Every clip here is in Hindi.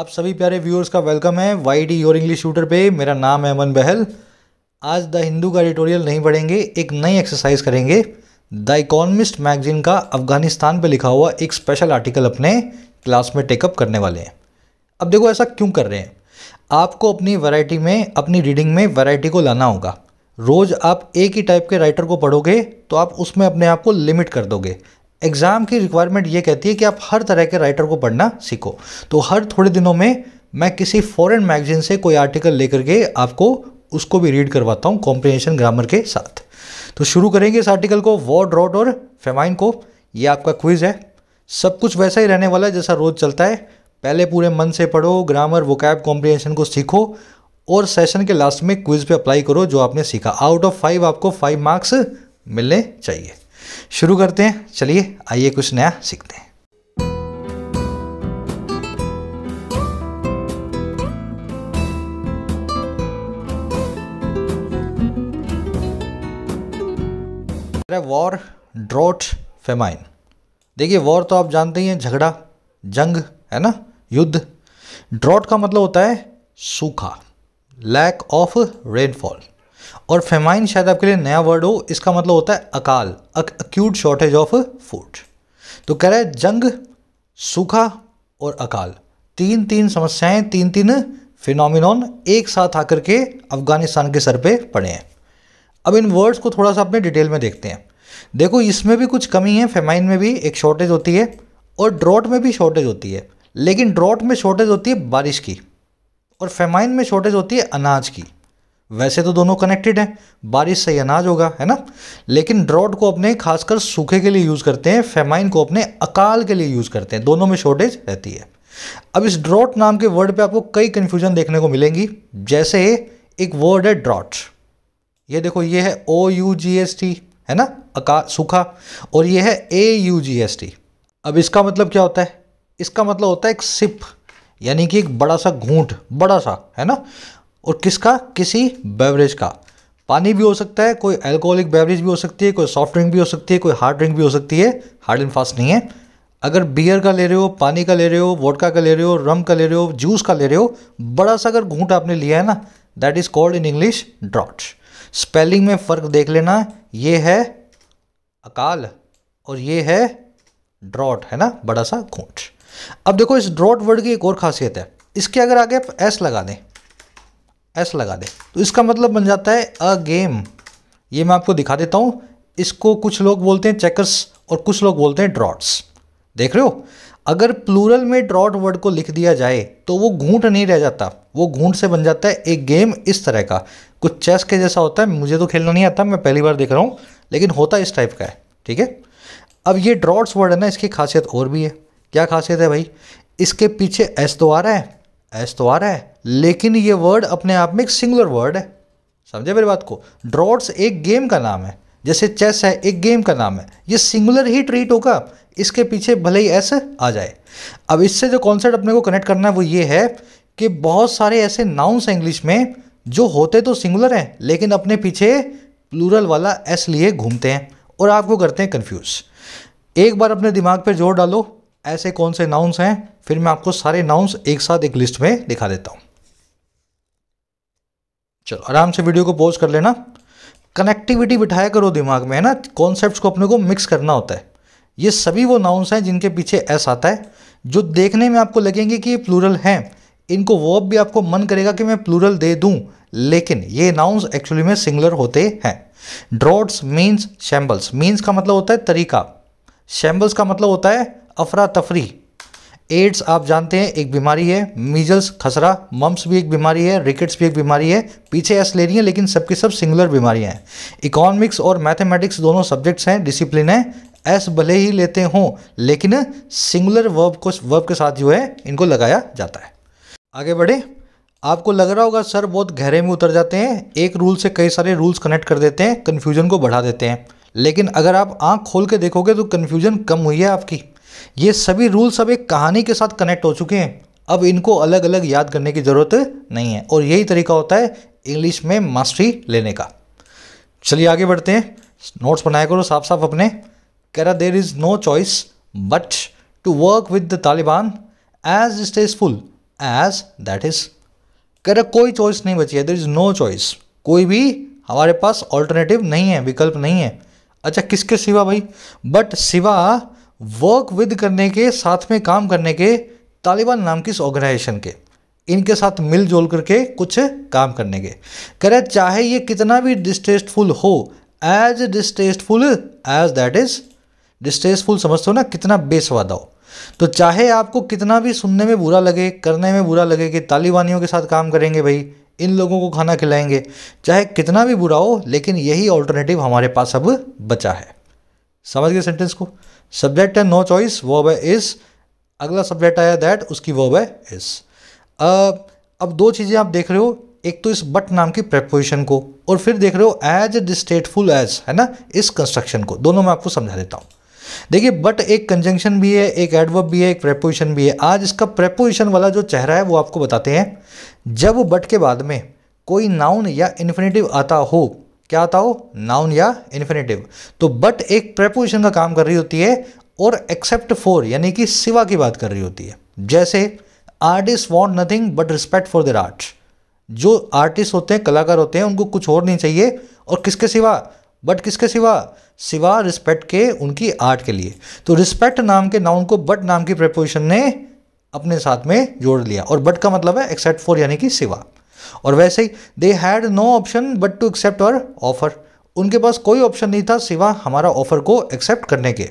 आप सभी प्यारे व्यूअर्स का वेलकम है Y D your English shooter पे मेरा नाम है अमन बहल आज द हिंदू का एडिटोरियल नहीं पढ़ेंगे एक नई एक्सरसाइज करेंगे द इकोनमिस्ट मैगजीन का अफगानिस्तान पे लिखा हुआ एक स्पेशल आर्टिकल अपने क्लास में टेकअप करने वाले हैं अब देखो ऐसा क्यों कर रहे हैं आपको अपनी वैरायटी में अपनी रीडिंग में वैरायटी को लाना होगा रोज़ आप एक ही टाइप के राइटर को पढ़ोगे तो आप उसमें अपने आप को लिमिट कर दोगे एग्ज़ाम की रिक्वायरमेंट ये कहती है कि आप हर तरह के राइटर को पढ़ना सीखो तो हर थोड़े दिनों में मैं किसी फॉरेन मैगजीन से कोई आर्टिकल लेकर के आपको उसको भी रीड करवाता हूँ कॉम्प्रिहेंशन ग्रामर के साथ तो शुरू करेंगे इस आर्टिकल को वॉर ड्रॉट और फेमाइन को ये आपका क्विज़ है सब कुछ वैसा ही रहने वाला है जैसा रोज़ चलता है पहले पूरे मन से पढ़ो ग्रामर वोकैब कॉम्प्रिहेंशन को सीखो और सेशन के लास्ट में क्विज़ पे अप्लाई करो जो आपने सीखा आउट ऑफ फाइव आपको फाइव मार्क्स मिलने चाहिए शुरू करते हैं चलिए आइए कुछ नया सीखते हैं वॉर ड्रॉट फेमाइन देखिए वॉर तो आप जानते ही हैं झगड़ा जंग है ना युद्ध ड्रॉट का मतलब होता है सूखा लैक ऑफ रेनफॉल और फेमाइन शायद आपके लिए नया वर्ड हो इसका मतलब होता है अकाल अक्यूट शॉर्टेज ऑफ फूड तो कह रहे हैं जंग सूखा और अकाल तीन तीन समस्याएं तीन तीन फिनोमिनॉन एक साथ आकर के अफगानिस्तान के सर पे पड़े हैं अब इन वर्ड्स को थोड़ा सा अपने डिटेल में देखते हैं देखो इसमें भी कुछ कमी है फेमाइन में भी एक शॉर्टेज होती है और ड्रॉट में भी शॉर्टेज होती है लेकिन ड्रॉट में शॉर्टेज होती है बारिश की और फेमाइन में शॉर्टेज होती है अनाज की वैसे तो दोनों कनेक्टेड हैं बारिश से अनाज होगा है ना लेकिन ड्रॉट को अपने खासकर सूखे के लिए यूज़ करते हैं फेमाइन को अपने अकाल के लिए यूज़ करते हैं दोनों में शॉर्टेज रहती है अब इस ड्रॉट नाम के वर्ड पे आपको कई कन्फ्यूजन देखने को मिलेंगी जैसे एक वर्ड है ड्रॉट ये देखो ये है O U G S T है ना अकाल सूखा और ये है A U G S T अब इसका मतलब क्या होता है इसका मतलब होता है एक सिप यानी कि एक बड़ा सा घूंट बड़ा सा है ना और किसका किसी बेवरेज का पानी भी हो सकता है कोई अल्कोहलिक बेवरेज भी हो सकती है कोई सॉफ्ट ड्रिंक भी हो सकती है कोई हार्ड ड्रिंक भी हो सकती है हार्ड एंड फास्ट नहीं है अगर बियर का ले रहे हो पानी का ले रहे हो वोडका का ले रहे हो रम का ले रहे हो जूस का ले रहे हो बड़ा सा अगर घूंट आपने लिया है ना that is called in English drought spelling में फ़र्क देख लेना ये है अकाल और ये है ड्रॉट है ना बड़ा सा घूंट अब देखो इस ड्रॉट वर्ड की एक और खासियत है इसके अगर आगे आप एस लगा दें एस लगा दे तो इसका मतलब बन जाता है अ गेम ये मैं आपको दिखा देता हूँ इसको कुछ लोग बोलते हैं चेकर्स और कुछ लोग बोलते हैं ड्रॉट्स देख रहे हो अगर प्लूरल में ड्रॉट वर्ड को लिख दिया जाए तो वो घूंट नहीं रह जाता वो घूंट से बन जाता है एक गेम इस तरह का कुछ चेस के जैसा होता है मुझे तो खेलना नहीं आता मैं पहली बार देख रहा हूँ लेकिन होता इस टाइप का है ठीक है अब ये ड्रॉट्स वर्ड है ना इसकी खासियत और भी है क्या खासियत है भाई इसके पीछे एस तो आ रहा है एस तो आ रहा है लेकिन ये वर्ड अपने आप में एक सिंगुलर वर्ड है समझे मेरी बात को ड्रॉट्स एक गेम का नाम है जैसे चेस है एक गेम का नाम है ये सिंगुलर ही ट्रीट होगा इसके पीछे भले ही ऐसे आ जाए अब इससे जो कॉन्सेप्ट अपने को कनेक्ट करना है वो ये है कि बहुत सारे ऐसे नाउन्स हैं इंग्लिश में जो होते तो सिंगुलर हैं लेकिन अपने पीछे प्लूरल वाला एस लिए घूमते हैं और आपको करते हैं कन्फ्यूज़ एक बार अपने दिमाग पर जोर डालो ऐसे कौन से नाउन्स हैं फिर मैं आपको सारे नाउन्स एक साथ एक लिस्ट में दिखा देता हूं चलो आराम से वीडियो को पॉज कर लेना कनेक्टिविटी बिठाया करो दिमाग में है ना कॉन्सेप्ट को अपने को मिक्स करना होता है ये सभी वो नाउन्स हैं जिनके पीछे एस आता है जो देखने में आपको लगेंगे कि ये प्लूरल हैं इनको अब भी आपको मन करेगा कि मैं प्लूरल दे दूं लेकिन ये नाउन्स एक्चुअली में सिंगुलर होते हैं ड्रॉट्स मीन्स शैम्बल्स मीन्स का मतलब होता है तरीका शैम्बल्स का मतलब होता है अफरा तफरी एड्स आप जानते हैं एक बीमारी है मीजल्स खसरा मम्स भी एक बीमारी है रिकेट्स भी एक बीमारी है पीछे एस ले रही है लेकिन सबके सब सिंगुलर बीमारियां हैं इकोनॉमिक्स और मैथमेटिक्स दोनों सब्जेक्ट्स हैं डिसिप्लिन है एस भले ही लेते हों लेकिन सिंगुलर वर्ब को वर्ब के साथ जो है इनको लगाया जाता है आगे बढ़े आपको लग रहा होगा सर बहुत गहरे में उतर जाते हैं एक रूल से कई सारे रूल्स कनेक्ट कर देते हैं कन्फ्यूजन को बढ़ा देते हैं लेकिन अगर आप आंख खोल के देखोगे तो कन्फ्यूजन कम हुई है आपकी ये सभी रूल्स अब एक कहानी के साथ कनेक्ट हो चुके हैं अब इनको अलग अलग याद करने की ज़रूरत नहीं है और यही तरीका होता है इंग्लिश में मास्टरी लेने का चलिए आगे बढ़ते हैं नोट्स बनाया करो साफ साफ अपने कह रहा there is no choice but to work with the Taliban as distasteful as that is कह रहा कोई चॉइस नहीं बची है देर इज़ नो चॉइस कोई भी हमारे पास ऑल्टरनेटिव नहीं है विकल्प नहीं है अच्छा किसके सिवा भाई बट सिवा वर्क विद करने के साथ में काम करने के तालिबान नाम की इस ऑर्गेनाइजेशन के इनके साथ मिलजुल करके कुछ काम करने के कह रहे चाहे ये कितना भी डिस्टेस्टफुल हो as distasteful as that is distasteful समझते हो ना कितना बेसवादा हो तो चाहे आपको कितना भी सुनने में बुरा लगे करने में बुरा लगे कि तालिबानियों के साथ काम करेंगे भाई इन लोगों को खाना खिलाएंगे चाहे कितना भी बुरा हो लेकिन यही ऑल्टरनेटिव हमारे पास अब बचा है समझ गए सेंटेंस को सब्जेक्ट है नो चॉइस वर्ब है इस अगला सब्जेक्ट आया दैट उसकी वर्ब है इस अब दो चीज़ें आप देख रहे हो एक तो इस बट नाम की प्रेपोजिशन को और फिर देख रहे हो एज डिस्टेटफुल एज है ना इस कंस्ट्रक्शन को दोनों मैं आपको समझा देता हूँ देखिए बट एक कंजंक्शन भी है एक एडवर्ब भी है एक प्रेपोजिशन भी है आज इसका प्रेपोजिशन वाला जो चेहरा है वो आपको बताते हैं जब बट के बाद में कोई नाउन या इन्फिनेटिव आता हो क्या आता हो नाउन या इन्फिनेटिव तो बट एक प्रेपोजिशन का काम कर रही होती है और एक्सेप्ट फॉर यानी कि सिवा की बात कर रही होती है जैसे artist want nothing but respect for their art जो आर्टिस्ट होते हैं कलाकार होते हैं उनको कुछ और नहीं चाहिए और किसके सिवा बट किसके सिवा सिवा रिस्पेक्ट के उनकी आर्ट के लिए तो रिस्पेक्ट नाम के नाउन को बट नाम की प्रपोजिशन ने अपने साथ में जोड़ लिया और बट का मतलब है एक्सेप्ट फॉर यानी कि सिवा और वैसे ही they had no option but to accept और ऑफर उनके पास कोई ऑप्शन नहीं था सिवा हमारा ऑफर को एक्सेप्ट करने के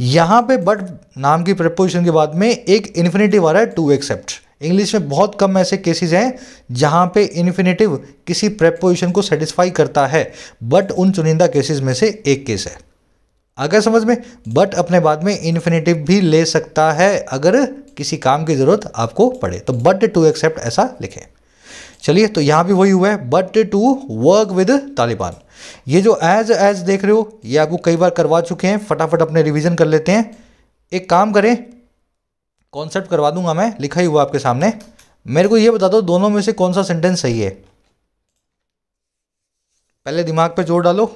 यहाँ पे बट नाम की प्रपोजिशन के बाद में एक इन्फिनेटिव आ रहा है टू एक्सेप्ट इंग्लिश में बहुत कम ऐसे केसेस हैं जहाँ पे इन्फिनेटिव किसी प्रपोजिशन को सेटिस्फाई करता है बट उन चुनिंदा केसेस में से एक केस है आगे समझ में बट अपने बाद में इन्फिनेटिव भी ले सकता है अगर किसी काम की ज़रूरत आपको पड़े तो बट टू एक्सेप्ट ऐसा लिखें चलिए तो यहाँ भी वही हुआ है but to work with Taliban ये जो एज एज देख रहे हो ये आपको कई बार करवा चुके हैं फटाफट अपने रिवीजन कर लेते हैं एक काम करें कॉन्सेप्ट करवा दूंगा मैं लिखा ही हुआ आपके सामने मेरे को ये बता दो दोनों में से कौन सा सेंटेंस सही है पहले दिमाग पे जोर डालो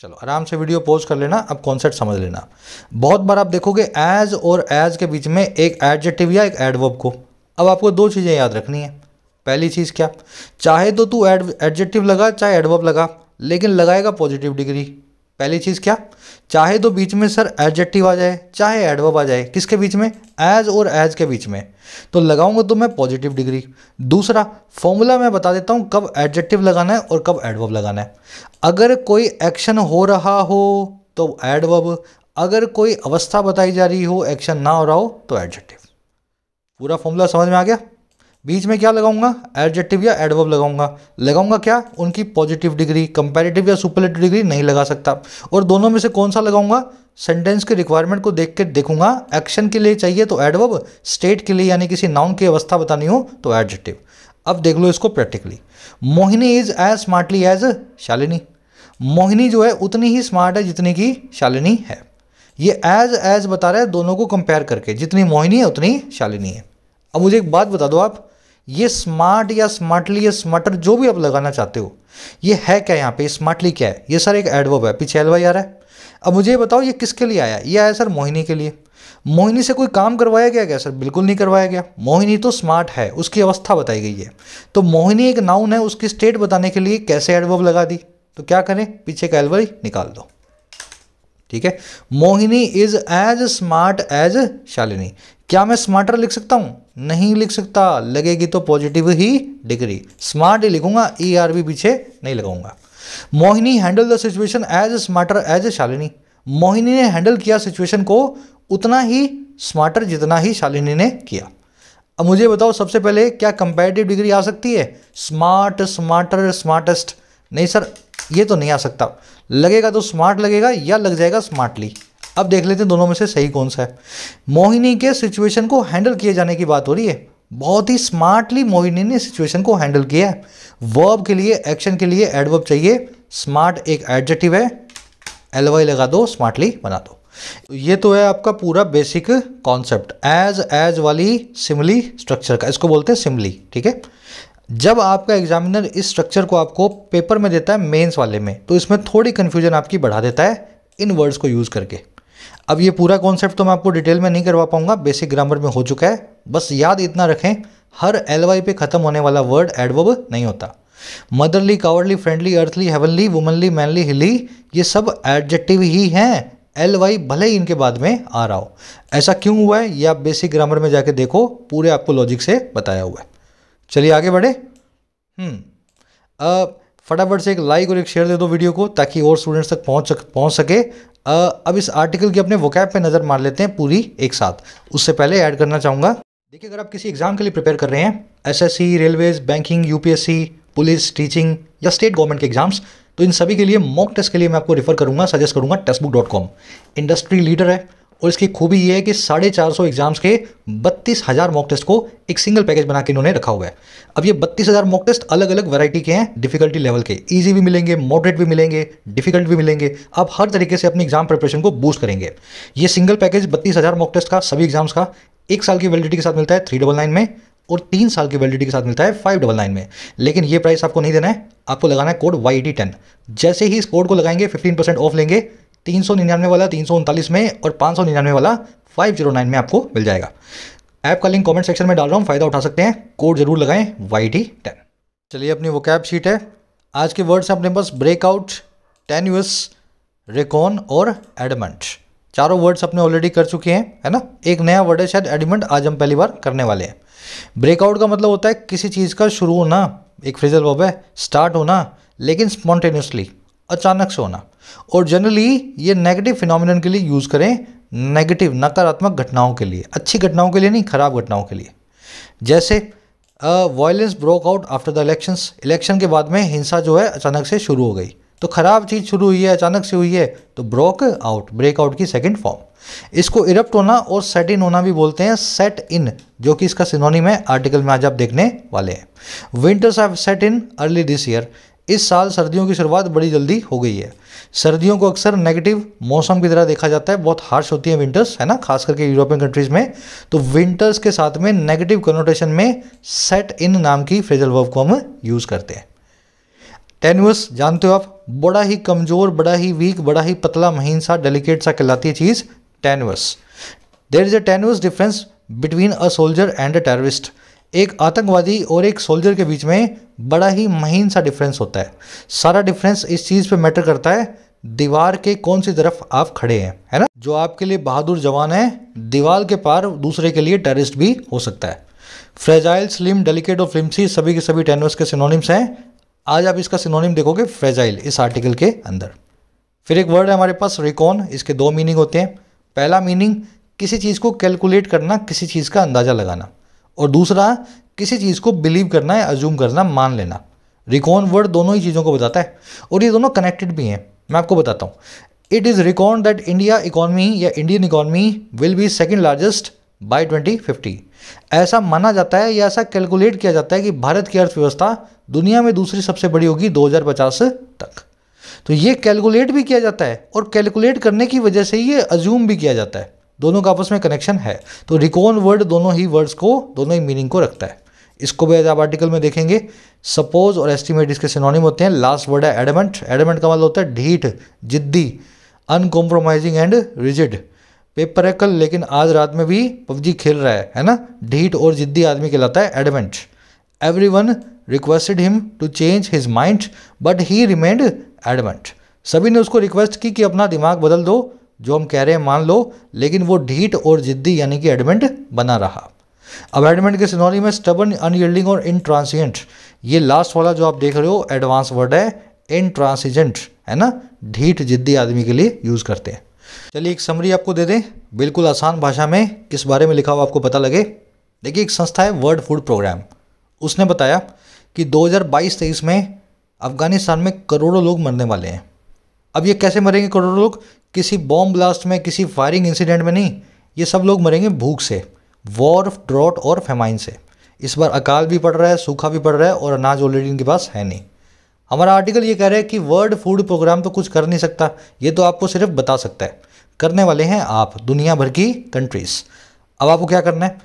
चलो आराम से वीडियो पोज कर लेना अब कॉन्सेप्ट समझ लेना बहुत बार आप देखोगे एज और एज के बीच में एक एडजेक्टिव या एक एडवर्ब को अब आपको दो चीज़ें याद रखनी है पहली चीज़ क्या चाहे तो तू एड एडजेक्टिव लगा चाहे एडवर्ब लगा लेकिन लगाएगा पॉजिटिव डिग्री पहली चीज़ क्या चाहे तो बीच में सर एडजेक्टिव आ जाए चाहे एडवर्ब आ जाए किसके बीच में एज और एज के बीच में तो लगाऊंगा तो मैं पॉजिटिव डिग्री दूसरा फॉर्मूला मैं बता देता हूँ कब एडजेक्टिव लगाना है और कब एडवर्ब लगाना है अगर कोई एक्शन हो रहा हो तो एडवर्ब अगर कोई अवस्था बताई जा रही हो एक्शन ना हो रहा हो तो एडजेक्टिव पूरा फॉर्मूला समझ में आ गया बीच में क्या लगाऊंगा एडजेक्टिव या एडवर्ब लगाऊंगा लगाऊंगा क्या उनकी पॉजिटिव डिग्री कंपेरेटिव या सुपरलेटिव डिग्री नहीं लगा सकता और दोनों में से कौन सा लगाऊंगा सेंटेंस के रिक्वायरमेंट को देख के देखूंगा एक्शन के लिए चाहिए तो एडवर्ब स्टेट के लिए यानी किसी नाउन की अवस्था बतानी हो तो एडजेक्टिव अब देख लो इसको practically Mohini is as smartly as Shalini Mohini जो है उतनी ही स्मार्ट है जितनी की शालिनी है ये एज एज बता रहा है दोनों को कंपेयर करके जितनी मोहिनी है उतनी शालिनी है अब मुझे एक बात बता दो आप ये स्मार्ट या स्मार्टली या स्मार्टर जो भी आप लगाना चाहते हो ये है क्या यहाँ पे स्मार्टली क्या है ये सर एक एडवर्ब है पीछे एलवाई आ रहा है अब मुझे बताओ ये किसके लिए आया ये आया सर मोहिनी के लिए मोहिनी से कोई काम करवाया गया क्या सर बिल्कुल नहीं करवाया गया मोहिनी तो स्मार्ट है उसकी अवस्था बताई गई है तो मोहिनी एक नाउन है उसकी स्टेट बताने के लिए कैसे एडवर्ब लगा दी तो क्या करें पीछे का एलवाई निकाल दो ठीक है Mohini is as smart as Shalini क्या मैं स्मार्टर लिख सकता हूँ नहीं लिख सकता लगेगी तो पॉजिटिव ही डिग्री स्मार्ट ही लिखूंगा ई आर भी पीछे नहीं लगाऊंगा Mohini handle the situation as a smarter as a Shalini Mohini ने हैंडल किया सिचुएशन को उतना ही स्मार्टर जितना ही शालिनी ने किया अब मुझे बताओ सबसे पहले क्या कंपेरेटिव डिग्री आ सकती है स्मार्ट स्मार्टर स्मार्टेस्ट नहीं सर ये तो नहीं आ सकता लगेगा तो स्मार्ट लगेगा या लग जाएगा स्मार्टली अब देख लेते हैं दोनों में से सही कौन सा है मोहिनी के सिचुएशन को हैंडल किए जाने की बात हो रही है बहुत ही स्मार्टली मोहिनी ने सिचुएशन को हैंडल किया है वर्ब के लिए एक्शन के लिए एडवर्ब चाहिए स्मार्ट एक एडजेक्टिव है एलवाई लगा दो स्मार्टली बना दो ये तो है आपका पूरा बेसिक कॉन्सेप्ट एज एज वाली सिमली स्ट्रक्चर का इसको बोलते हैं सिमली ठीक है जब आपका एग्जामिनर इस स्ट्रक्चर को आपको पेपर में देता है मेंस वाले में तो इसमें थोड़ी कन्फ्यूजन आपकी बढ़ा देता है इन वर्ड्स को यूज़ करके अब ये पूरा कॉन्सेप्ट तो मैं आपको डिटेल में नहीं करवा पाऊंगा बेसिक ग्रामर में हो चुका है बस याद इतना रखें हर एल वाई पे ख़त्म होने वाला वर्ड एडवर्ब नहीं होता motherly cowardly friendly earthly heavenly womanly manly hilly ये सब एडजेक्टिव ही हैं एल वाई भले ही इनके बाद में आ रहा हो ऐसा क्यों हुआ है ये आप बेसिक ग्रामर में जाके देखो पूरे आपको लॉजिक से बताया हुआ है चलिए आगे बढ़े हम्म फटाफट से एक लाइक और एक शेयर दे दो वीडियो को ताकि और स्टूडेंट्स तक पहुंच सक सके अब इस आर्टिकल की अपने वोकैब पे नज़र मार लेते हैं पूरी एक साथ उससे पहले ऐड करना चाहूँगा देखिए अगर आप किसी एग्ज़ाम के लिए प्रिपेयर कर रहे हैं SSC railways banking UPSC police teaching या स्टेट गवर्नमेंट के एग्ज़ाम्स तो इन सभी के लिए मॉक टेस्ट के लिए मैं आपको रेफर करूँगा सजेस्ट करूँगा टेस्ट इंडस्ट्री लीडर है और इसकी खूबी ये है कि साढ़े चार सौ एग्ज़ाम्स के बत्तीस हज़ार मॉक टेस्ट को एक सिंगल पैकेज बना के इन्होंने रखा हुआ है अब ये बत्तीस हज़ार मॉक टेस्ट अलग अलग वैरायटी के हैं डिफिकल्टी लेवल के ईजी भी मिलेंगे मॉडरेट भी मिलेंगे डिफिकल्ट भी मिलेंगे आप हर तरीके से अपनी एग्जाम प्रिपरेशन को बूस्ट करेंगे ये सिंगल पैकेज बत्तीस हज़ार मॉक टेस्ट का सभी एग्जाम्स का एक साल की वैलिडिटी के साथ मिलता है थ्री डबल नाइन में और तीन साल की वैलिडिटी के साथ मिलता है फाइव डबल नाइन में लेकिन ये प्राइस आपको नहीं देना है आपको लगाना है कोड वाई टेन जैसे ही इस कोड को लगाएंगे फिफ्टीन परसेंट ऑफ लेंगे तीन सौ निन्यानवे वाला तीन सौ उनतालीस में और पाँच सौ निन्यानवे वाला फाइव जीरो नाइन में आपको मिल जाएगा ऐप का लिंक कमेंट सेक्शन में डाल रहा हूँ फ़ायदा उठा सकते हैं कोड जरूर लगाएं वाई टी टेन चलिए अपनी वो कैप शीट है आज के वर्ड्स हैं अपने पास ब्रेकआउट टेन्यूस रेकॉन और एडमंड चारों वर्ड्स अपने ऑलरेडी कर चुके हैं है ना एक नया वर्ड है शायद एडमेंट आज हम पहली बार करने वाले हैं ब्रेकआउट का मतलब होता है किसी चीज़ का शुरू होना एक फ्रिजल वर्ब है स्टार्ट होना लेकिन स्पॉन्टेनियसली अचानक से होना और जनरली ये नेगेटिव फिनोमिनन के लिए यूज़ करें नेगेटिव नकारात्मक घटनाओं के लिए अच्छी घटनाओं के लिए नहीं खराब घटनाओं के लिए जैसे violence broke out after the elections election के बाद में हिंसा जो है अचानक से शुरू हो गई तो खराब चीज़ शुरू हुई है अचानक से हुई है तो ब्रोक आउट ब्रेकआउट की सेकेंड फॉर्म इसको इरप्ट होना और सेट इन होना भी बोलते हैं सेट इन जो कि इसका सिनोनिम है आर्टिकल में आज आप देखने वाले हैं winters have set in early this year इस साल सर्दियों की शुरुआत बड़ी जल्दी हो गई है सर्दियों को अक्सर नेगेटिव मौसम की तरह देखा जाता है बहुत हार्श होती है विंटर्स है ना खास करके यूरोपियन कंट्रीज़ में तो विंटर्स के साथ में नेगेटिव कन्नोटेशन में सेट इन नाम की फ्रेजल वर्ब को हम यूज़ करते हैं टेनुअस जानते हो आप बड़ा ही कमज़ोर बड़ा ही वीक बड़ा ही पतला महीन सा डेलिकेट सा कहलाती है चीज़ tenuous there is a tenuous difference between a soldier and a terrorist एक आतंकवादी और एक सोल्जर के बीच में बड़ा ही महीन सा डिफरेंस होता है सारा डिफरेंस इस चीज़ पे मैटर करता है दीवार के कौन सी तरफ आप खड़े हैं है ना जो आपके लिए बहादुर जवान है दीवार के पार दूसरे के लिए टेररिस्ट भी हो सकता है फ्रेजाइल स्लिम डेलिकेट और फ्लिम्सी सभी के सभी टेनवर्स के सिनोनिम्स हैं आज आप इसका सिनोनिम देखोगे फ्रेजाइल इस आर्टिकल के अंदर फिर एक वर्ड है हमारे पास रिकॉन इसके दो मीनिंग होते हैं पहला मीनिंग किसी चीज़ को कैलकुलेट करना किसी चीज़ का अंदाज़ा लगाना और दूसरा किसी चीज़ को बिलीव करना या अज्यूम करना मान लेना रिकॉर्न वर्ड दोनों ही चीज़ों को बताता है और ये दोनों कनेक्टेड भी हैं मैं आपको बताता हूँ it is reckoned that India economy या Indian economy will be second largest by twenty fifty ऐसा माना जाता है या ऐसा कैलकुलेट किया जाता है कि भारत की अर्थव्यवस्था दुनिया में दूसरी सबसे बड़ी होगी 2050 तक तो ये कैलकुलेट भी किया जाता है और कैलकुलेट करने की वजह से ये अज्यूम भी किया जाता है दोनों का आपस में कनेक्शन है तो रिकॉन वर्ड दोनों ही वर्ड्स को दोनों ही मीनिंग को रखता है इसको भी आप आर्टिकल में देखेंगे सपोज और एस्टिमेट इसके सिनोनिम होते हैं लास्ट वर्ड है एडमेंट एडमेंट का मतलब होता है ढीठ जिद्दी अनकॉम्प्रोमाइजिंग एंड रिजिड पेपर है कल लेकिन आज रात में भी पबजी खेल रहा है है ना ढीठ और जिद्दी आदमी कहलाता है adamant everyone requested him to change his mind but he remained adamant सभी ने उसको रिक्वेस्ट की कि अपना दिमाग बदल दो जो हम कह रहे हैं मान लो लेकिन वो ढीठ और जिद्दी यानी कि एडमेंट बना रहा अब एडमेंट के सिनोनी में स्टबन अनयल्डिंग और इनट्रांसिजेंट ये लास्ट वाला जो आप देख रहे हो एडवांस वर्ड है इनट्रांसिजेंट है ना ढीठ जिद्दी आदमी के लिए यूज़ करते हैं चलिए एक समरी आपको दे दें बिल्कुल आसान भाषा में किस बारे में लिखा हुआ आपको पता लगे देखिए एक संस्था है वर्ल्ड फूड प्रोग्राम उसने बताया कि 2022-23 में अफगानिस्तान में करोड़ों लोग मरने वाले हैं अब ये कैसे मरेंगे करोड़ों लोग किसी बॉम्ब ब्लास्ट में किसी फायरिंग इंसिडेंट में नहीं ये सब लोग मरेंगे भूख से वॉर ड्रॉट और फेमाइन से इस बार अकाल भी पड़ रहा है सूखा भी पड़ रहा है और अनाज ऑलरेडी इनके पास है नहीं हमारा आर्टिकल ये कह रहा है कि वर्ल्ड फूड प्रोग्राम तो कुछ कर नहीं सकता ये तो आपको सिर्फ बता सकता है करने वाले हैं आप दुनिया भर की कंट्रीज़ अब आपको क्या करना है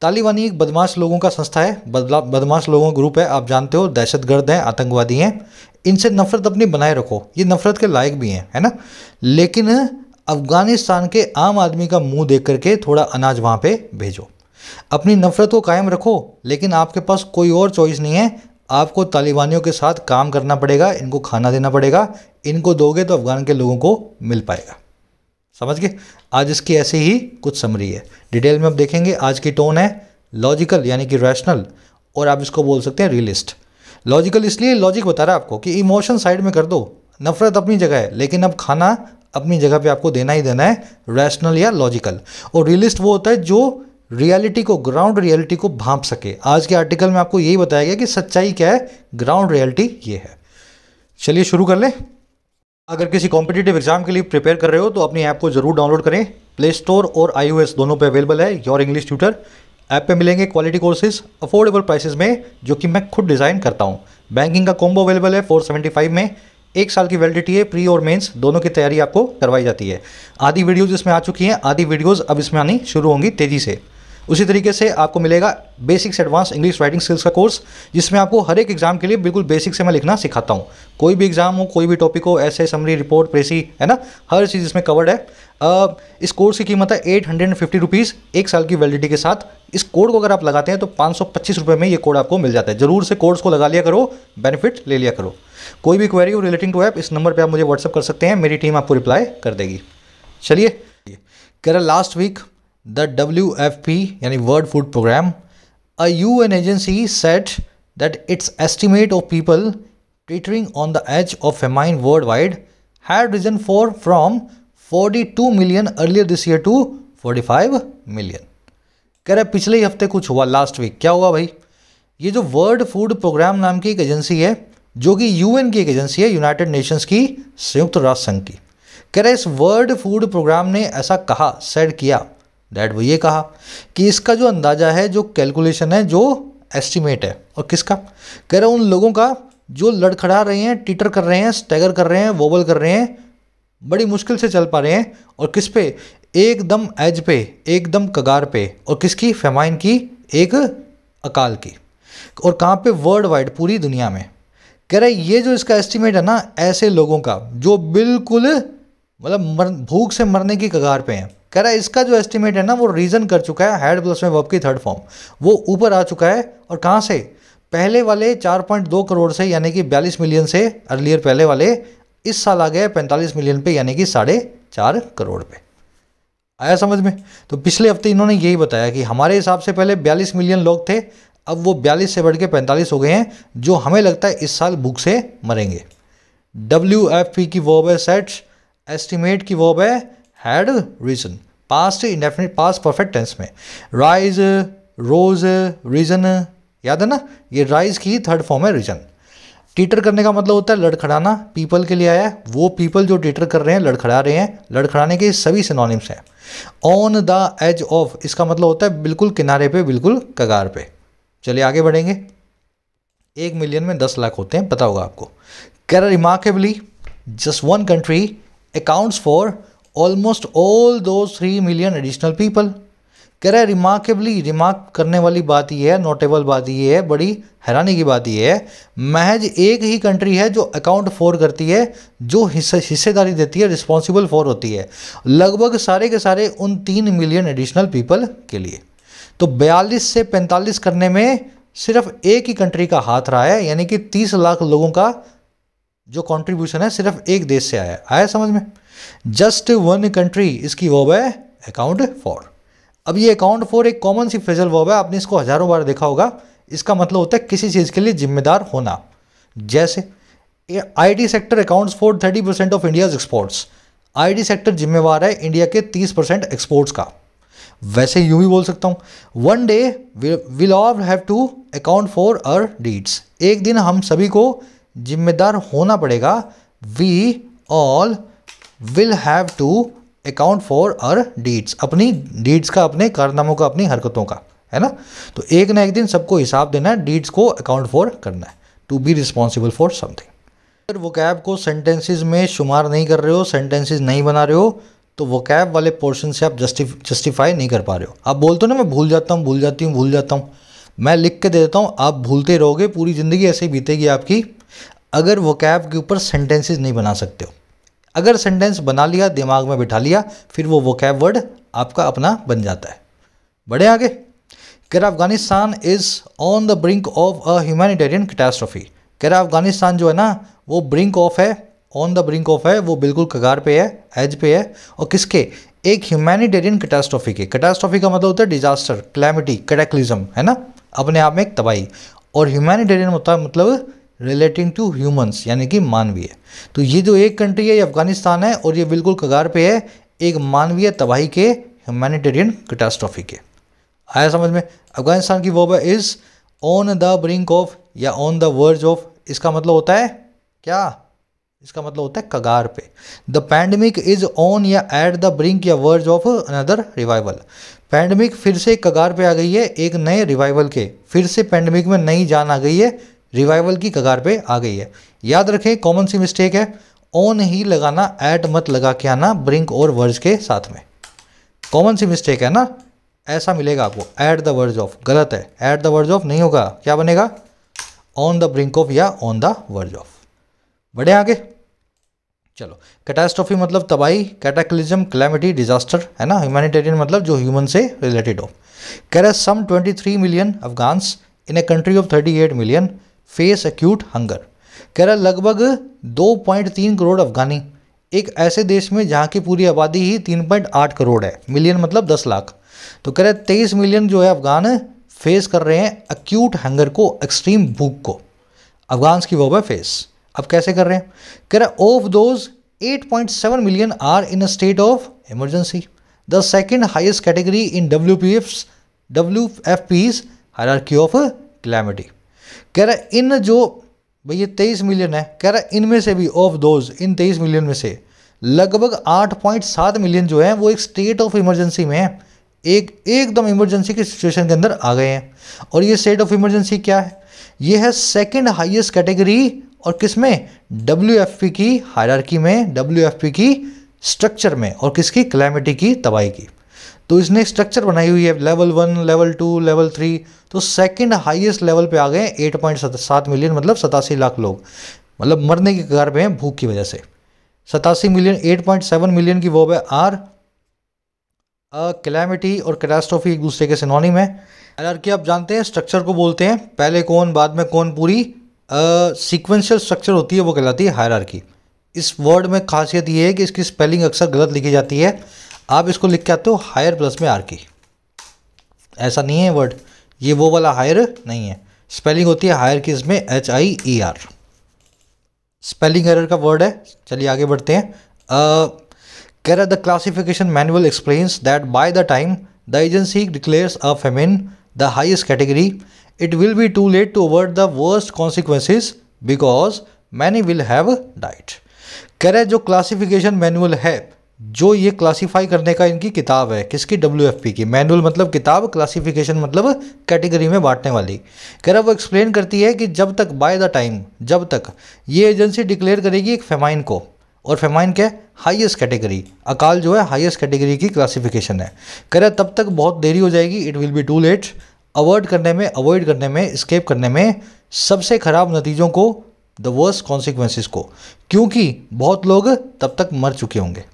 तालिबानी एक बदमाश लोगों का संस्था है बदमाश लोगों का ग्रुप है आप जानते हो दहशत गर्द हैं आतंकवादी हैं इनसे नफरत अपनी बनाए रखो ये नफरत के लायक भी हैं है ना लेकिन अफगानिस्तान के आम आदमी का मुंह देख करके थोड़ा अनाज वहाँ पे भेजो अपनी नफरत को कायम रखो लेकिन आपके पास कोई और चॉइस नहीं है आपको तालिबानियों के साथ काम करना पड़ेगा इनको खाना देना पड़ेगा इनको दोगे तो अफगान के लोगों को मिल पाएगा समझ गए आज इसकी ऐसी ही कुछ समरी है डिटेल में आप देखेंगे आज की टोन है लॉजिकल यानी कि रैशनल और आप इसको बोल सकते हैं रियलिस्ट लॉजिकल इसलिए लॉजिक बता रहा है आपको कि इमोशन साइड में कर दो नफरत अपनी जगह है लेकिन अब खाना अपनी जगह पे आपको देना ही देना है रैशनल या लॉजिकल और रियलिस्ट वो होता है जो रियलिटी को ग्राउंड रियलिटी को भांप सके आज के आर्टिकल में आपको यही बताया गया कि सच्चाई क्या है ग्राउंड रियलिटी ये है चलिए शुरू कर लें अगर किसी कॉम्पिटेटिव एग्जाम के लिए प्रिपेयर कर रहे हो तो अपनी ऐप को जरूर डाउनलोड करें प्ले स्टोर और आई दोनों पे अवेलेबल है योर इंग्लिश ट्यूटर ऐप पे मिलेंगे क्वालिटी कोर्सेज अफोर्डेबल प्राइसेस में जो कि मैं खुद डिज़ाइन करता हूँ बैंकिंग का कॉम्बो अवेलेबल है 475 में एक साल की वैलिडिटी है प्री और मेंस दोनों की तैयारी आपको करवाई जाती है आधी वीडियोज़ इसमें आ चुकी हैं आधी वीडियोज़ अब इसमें आनी शुरू होंगी तेज़ी से उसी तरीके से आपको मिलेगा basics advance English writing skills का कोर्स जिसमें आपको हर एक एग्जाम के लिए बिल्कुल बेसिक से मैं लिखना सिखाता हूँ कोई भी एग्जाम हो कोई भी टॉपिक हो ऐसे समरी रिपोर्ट प्रेसी है ना हर चीज़ इसमें कवर्ड है आ, इस कोर्स की कीमत है eight hundred and fifty rupees एक साल की वैलिडिटी के साथ इस कोड को अगर आप लगाते हैं तो पाँच सौ पच्चीस रुपये में ये कोड आपको मिल जाता है जरूर से कोर्स को लगा लिया करो बेनिफिट ले लिया करो कोई भी क्वेरी हो रिलेटिंग टू ऐप इस नंबर पर आप मुझे व्हाट्सअप कर सकते हैं मेरी टीम आपको रिप्लाई कर देगी चलिए कह रहा last week the W F P यानी world food programme a U N agency said that its estimate of people teetering on the edge of famine worldwide has risen for from forty two million earlier this year to forty five million कह रहे पिछले हफ्ते कुछ हुआ लास्ट वीक क्या हुआ भाई ये जो वर्ल्ड फूड प्रोग्राम नाम की एक एजेंसी है जो कि यू एन की एक एजेंसी है यूनाइटेड नेशंस की संयुक्त राष्ट्र संघ की कह रहे इस वर्ल्ड फूड प्रोग्राम ने ऐसा कहा सेट किया दैट वो ये कहा कि इसका जो अंदाज़ा है जो कैलकुलेशन है जो एस्टिमेट है और किसका कह रहे उन लोगों का जो लड़खड़ा रहे हैं टीटर कर रहे हैं स्टैगर कर रहे हैं वोबल कर रहे हैं बड़ी मुश्किल से चल पा रहे हैं और किस पे एकदम एज पे एकदम कगार पे और किसकी फेमाइन की एक अकाल की और कहाँ पे वर्ल्ड वाइड पूरी दुनिया में कह रहे ये जो इसका एस्टिमेट है ना ऐसे लोगों का जो बिल्कुल मतलब मर भूख से मरने की कगार पे हैं कह रहा है इसका जो एस्टिमेट है ना वो रीजन कर चुका है हेड प्लस में वर्ब की थर्ड फॉर्म वो ऊपर आ चुका है और कहाँ से पहले वाले 4.2 करोड़ से यानी कि 42 मिलियन से अर्लियर पहले वाले इस साल आ गया 45 मिलियन पे यानी कि साढ़े चार करोड़ पे आया समझ में तो पिछले हफ्ते इन्होंने यही बताया कि हमारे हिसाब से पहले 42 मिलियन लोग थे अब वो 42 से बढ़ के पैंतालीस हो गए हैं जो हमें लगता है इस साल भूख से मरेंगे डब्ल्यू एफ पी की वॉब है सेट्स एस्टिमेट की वॉब है had risen past indefinite past perfect tense में राइज रोज रीजन याद है ना ये राइज की थर्ड फॉर्म है रीजन टीटर करने का मतलब होता है लड़खड़ाना पीपल के लिए आया है वो पीपल जो टीटर कर रहे हैं लड़खड़ा रहे हैं लड़खड़ाने के सभी सिनोनिम्स हैं ऑन द एज ऑफ इसका मतलब होता है बिल्कुल किनारे पे बिल्कुल कगार पे चलिए आगे बढ़ेंगे एक मिलियन में दस लाख होते हैं पता होगा आपको कैर remarkably just one country accounts for almost all दो थ्री मिलियन एडिशनल पीपल कह रहे रिमार्केबली रिमार्क करने वाली बात यह है नोटेबल बात यह है बड़ी हैरानी की बात यह है महज एक ही कंट्री है जो अकाउंट फॉर करती है जो हिस्सेदारी देती है रिस्पॉन्सिबल फॉर होती है लगभग सारे के सारे उन तीन मिलियन एडिशनल पीपल के लिए तो बयालीस से पैंतालीस करने में सिर्फ एक ही कंट्री का हाथ रहा है यानी कि तीस लाख लोगों का जो कॉन्ट्रीब्यूशन है सिर्फ एक देश से आया आया समझ में जस्ट वन कंट्री इसकी वॉब है अकाउंट फॉर अब ये अकाउंट फॉर एक कॉमन सी फ्रेजल वो है आपने इसको हज़ारों बार देखा होगा इसका मतलब होता है किसी चीज़ के लिए जिम्मेदार होना जैसे IT sector accounts for thirty percent of India exports IT sector जिम्मेवार है इंडिया के तीस परसेंट एक्सपोर्ट्स का वैसे यूं भी बोल सकता हूँ one day will all have to account for our deeds एक दिन हम सभी को जिम्मेदार होना पड़ेगा we all will have to account for our deeds अपनी डीड्स का अपने कारनामों का अपनी हरकतों का है ना तो एक ना एक दिन सबको हिसाब देना है डीड्स को अकाउंट फॉर करना है to be responsible for something अगर वो कैब को सेंटेंसेज में शुमार नहीं कर रहे हो सेंटेंसेज नहीं बना रहे हो तो वो कैब वाले पोर्शन से आप जस्टिफाई नहीं कर पा रहे हो आप बोलते तो हो ना मैं भूल जाता हूँ भूल जाती हूँ भूल जाता हूँ मैं लिख के दे देता हूँ आप भूलते रहोगे पूरी ज़िंदगी ऐसे ही बीतेगी आपकी अगर वो कैब के ऊपर सेंटेंसेज नहीं बना सकते हो अगर सेंटेंस बना लिया दिमाग में बिठा लिया फिर वो वो कैब वर्ड आपका अपना बन जाता है बढ़े आगे कह Afghanistan is on the brink of a humanitarian catastrophe रहा अफगानिस्तान जो है ना वो ब्रिंक ऑफ है ऑन द ब्रिंक ऑफ है वो बिल्कुल कगार पे है एज पे है और किसके एक ह्यूमैनिटेरियन कैटास्ट्रॉफी के कैटास्ट्रॉफी का मतलब होता है डिजास्टर क्लैमिटी कैटेक्लिज्म है ना अपने आप में एक तबाही और ह्यूमैनिटेरियन होता है मतलब, मतलब रिलेटिंग टू ह्यूमंस यानी कि मानवीय तो ये जो एक कंट्री है ये अफगानिस्तान है और ये बिल्कुल कगार पे है एक मानवीय तबाही के ह्यूमैनिटेरियन कैटास्ट्रॉफी के आया समझ में अफगानिस्तान की वोबा is on the brink of या ऑन द वर्ज ऑफ इसका मतलब होता है क्या इसका मतलब होता है कगार पे द पैंडमिक इज ऑन या एट द ब्रिंक या verge of another revival pandemic फिर से कगार पे आ गई है एक नए रिवाइवल के फिर से पैंडमिक में नई जान आ गई है रिवाइवल की कगार पे आ गई है याद रखें कॉमन सी मिस्टेक है ऑन ही लगाना ऐड मत लगा के आना ब्रिंक और वर्ज के साथ में कॉमन सी मिस्टेक है ना ऐसा मिलेगा आपको ऐड द वर्ज ऑफ गलत है ऐड द वर्ज ऑफ नहीं होगा क्या बनेगा ऑन द ब्रिंक ऑफ या ऑन द वर्ज ऑफ बढ़े आगे चलो कैटास्ट्रॉफी मतलब तबाही कैटाक्लिज्म क्लैमिटी डिजास्टर है ना ह्यूमैनिटेरियन मतलब जो ह्यूमन से रिलेटेड हो कैर some 23 million Afghans in a country of 38 million face acute hunger कह रहा लगभग 2.3 करोड़ अफगानी एक ऐसे देश में जहाँ की पूरी आबादी ही 3.8 करोड़ है मिलियन मतलब 10 लाख तो कह रहे तेईस मिलियन जो है अफगान फेस कर रहे हैं अक्यूट हंगर को एक्सट्रीम भूख को अफगान्स की वो है फेस अब कैसे कर रहे हैं कह रहे of those 8.7 million are in a state of emergency the second highest category in W P F W F P's hierarchy of calamity कह रहा है इन जो भैया तेईस मिलियन है कह रहा है इनमें से भी ऑफ दोज इन तेईस मिलियन में से लगभग आठ पॉइंट सात मिलियन जो है वो एक स्टेट ऑफ इमरजेंसी में है एक एकदम इमरजेंसी की सिचुएशन के अंदर आ गए हैं और ये स्टेट ऑफ इमरजेंसी क्या है ये है सेकेंड हाइएस्ट कैटेगरी और किस में डब्ल्यू की हायरकी में डब्ल्यू की स्ट्रक्चर में और किसकी क्लाइमेटी की तबाही की तो इसने स्ट्रक्चर बनाई हुई है level one level two level three तो सेकंड हाईएस्ट लेवल पे आ गए एट पॉइंट सात मिलियन मतलब सतासी लाख लोग मतलब मरने के कगार पे हैं भूख की वजह से सतासी million eight point seven million की वो है आर कैलामिटी और कैटास्ट्रोफी एक दूसरे के सिनोनिम है एलआरके आप जानते हैं स्ट्रक्चर को बोलते हैं पहले कौन बाद में कौन पूरी uh, स्ट्रक्चर होती है वो कहलाती है हायर इस वर्ड में खासियत ये है कि इसकी स्पेलिंग अक्सर गलत लिखी जाती है आप इसको लिख के आते हो हायर प्लस में आर की ऐसा नहीं है वर्ड ये वो वाला हायर नहीं है स्पेलिंग होती है हायर की इसमें H I E R spelling error का वर्ड है चलिए आगे बढ़ते हैं कह the classification manual explains that by the time the agency declares a famine the highest category it will be too late to avert the worst consequences because many will have died कह रहे जो क्लासिफिकेशन मैनुअल है जो ये क्लासीफाई करने का इनकी किताब है किसकी डब्ल्यू एफ पी की मैनुअल मतलब किताब क्लासिफिकेशन मतलब कैटेगरी में बांटने वाली कह रहा वो एक्सप्लेन करती है कि जब तक बाय द टाइम जब तक ये एजेंसी डिक्लेयर करेगी एक फेमाइन को और फेमाइन क्या है हाईएस्ट कैटेगरी अकाल जो है हाईएस्ट कैटेगरी की क्लासिफिकेशन है कह रहा तब तक बहुत देरी हो जाएगी it will be too late avoid करने में अवॉइड करने में स्केप करने में सबसे ख़राब नतीजों को द वर्स्ट कॉन्सिक्वेंसिस को क्योंकि बहुत लोग तब तक मर चुके होंगे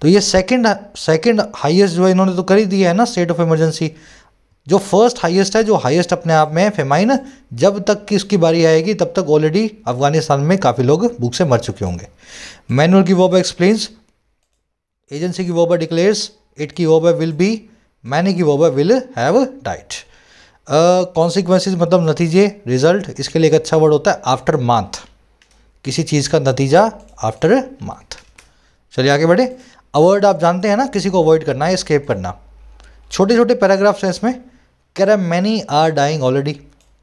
तो ये सेकंड सेकंड हाईएस्ट जो है इन्होंने तो कर ही दिया है ना स्टेट ऑफ इमरजेंसी जो फर्स्ट हाईएस्ट है जो हाईएस्ट अपने आप में है फेमाइन जब तक कि उसकी बारी आएगी तब तक ऑलरेडी अफगानिस्तान में काफ़ी लोग भूख से मर चुके होंगे मैनुअल की वोबा एक्सप्लेन्स एजेंसी की वोबा डिक्लेयर्स इट की वोबा विल बी मैंने की वोबा विल हैव डाइट कॉन्सिक्वेंसिस मतलब नतीजे रिजल्ट इसके लिए एक अच्छा वर्ड होता है आफ्टर मांथ किसी चीज़ का नतीजा आफ्टर मांथ चलिए आगे बढ़े अवॉइड आप जानते हैं ना किसी को अवॉइड करना है स्केप करना छोटे छोटे पैराग्राफ्स हैं इसमें कह रहा है मैनी आर डाइंग ऑलरेडी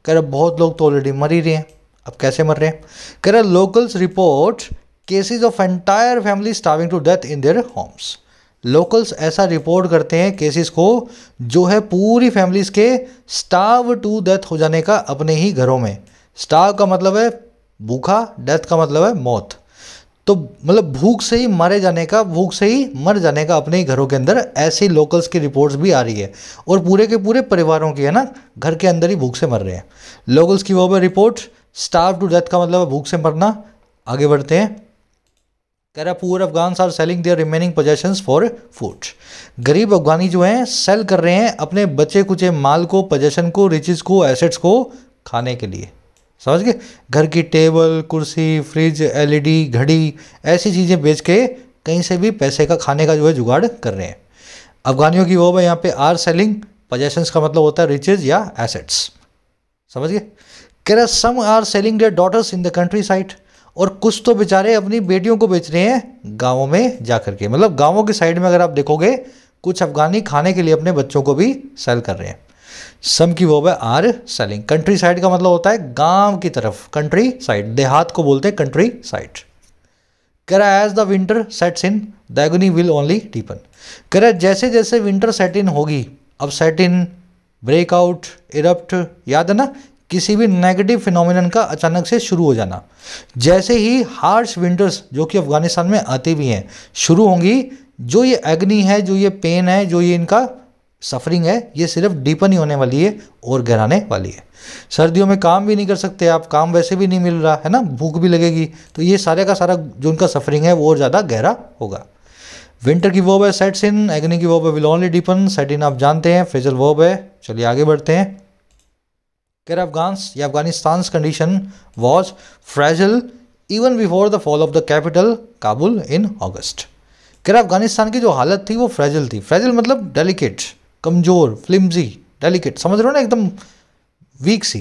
कह रहा बहुत लोग तो ऑलरेडी मर ही रहे हैं अब कैसे मर रहे हैं कह रहा locals report cases of entire family starving to death in their homes locals ऐसा रिपोर्ट करते हैं केसेस को जो है पूरी फैमिलीज के स्टाव टू डेथ हो जाने का अपने ही घरों में स्टाव का मतलब है भूखा डेथ का मतलब है मौत तो मतलब भूख से ही मारे जाने का भूख से ही मर जाने का अपने ही घरों के अंदर ऐसी लोकल्स की रिपोर्ट्स भी आ रही है और पूरे के पूरे परिवारों की है ना घर के अंदर ही भूख से मर रहे हैं लोकल्स की वो भी रिपोर्ट स्टाफ टू डेथ का मतलब भूख से मरना आगे बढ़ते हैं कह रहा poor Afghans are selling their remaining possession for food गरीब अफगानी जो हैं सेल कर रहे हैं अपने बचे कुचे माल को पोजेशन को रिचेज को एसेट्स को खाने के लिए समझ गए घर की टेबल कुर्सी फ्रिज एलईडी घड़ी ऐसी चीज़ें बेच के कहीं से भी पैसे का खाने का जो है जुगाड़ कर रहे हैं अफगानियों की वो भाई यहाँ पे आर सेलिंग पजेशंस का मतलब होता है रिचेज या एसेट्स समझ गए कह रहे some are selling their daughters in the countryside और कुछ तो बेचारे अपनी बेटियों को बेच रहे हैं गाँवों में जा के मतलब गाँवों की साइड में अगर आप देखोगे कुछ अफगानी खाने के लिए अपने बच्चों को भी सेल कर रहे हैं सम की वो है आर सेलिंग कंट्री साइड का मतलब होता है गांव की तरफ कंट्री साइड देहात को बोलते हैं कंट्री साइड करा as the winter sets in the agony will only deepen करा जैसे जैसे विंटर सेट इन होगी अब सेट इन ब्रेकआउट इरप्ट याद है ना किसी भी नेगेटिव फिनोमिन का अचानक से शुरू हो जाना जैसे ही हार्श विंटर्स जो कि अफगानिस्तान में आते भी हैं शुरू होंगी जो ये अग्नि है जो ये पेन है जो ये इनका सफरिंग है ये सिर्फ डीपन ही होने वाली है और गहराने वाली है सर्दियों में काम भी नहीं कर सकते आप काम वैसे भी नहीं मिल रहा है ना भूख भी लगेगी तो ये सारे का सारा जो उनका सफरिंग है वो और ज़्यादा गहरा होगा विंटर की वोब है सेट्स इन एग्नि की वोब है will only deepen set in आप जानते हैं फ्रेजल वोब है चलिए आगे बढ़ते हैं कैर अफगान्स या Afghanistan condition was fragile even before the fall of the capital Kabul in August कैर अफगानिस्तान की जो हालत थी वो फ्रेजल थी फ्रेजल मतलब डेलीकेट कमज़ोर फ्लिम्जी डेलिकेट समझ रहे हो ना एकदम वीक सी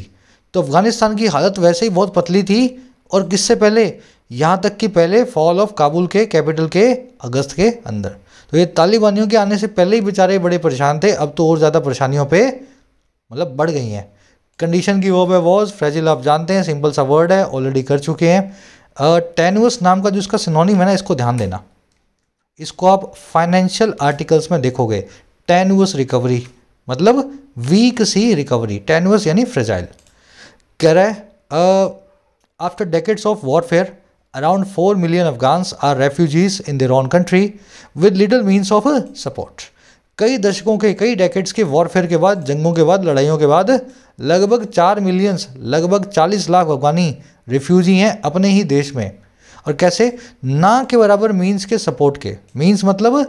तो अफगानिस्तान की हालत वैसे ही बहुत पतली थी और किससे पहले यहाँ तक कि पहले फॉल ऑफ काबुल के कैपिटल के अगस्त के अंदर तो ये तालिबानियों के आने से पहले ही बेचारे बड़े परेशान थे अब तो और ज़्यादा परेशानियों पे मतलब बढ़ गई हैं कंडीशन की वो है वॉज फ्रेजिल आप जानते हैं सिंपल सा वर्ड है ऑलरेडी कर चुके हैं टेनुअस नाम का जो इसका सिनोनिम है ना इसको ध्यान देना इसको आप फाइनेंशियल आर्टिकल्स में देखोगे टेनुअस रिकवरी मतलब वीक सी रिकवरी टेनुअस यानी फ्रेजाइल कह रहे after decades of warfare around four million Afghans are refugees in their own country with little means of support कई दशकों के कई डेकेट्स के वॉरफेयर के बाद जंगों के बाद लड़ाइयों के बाद लगभग चार मिलियंस लगभग चालीस लाख अफगानी रिफ्यूजी हैं अपने ही देश में और कैसे ना के बराबर मीन्स के सपोर्ट के मीन्स मतलब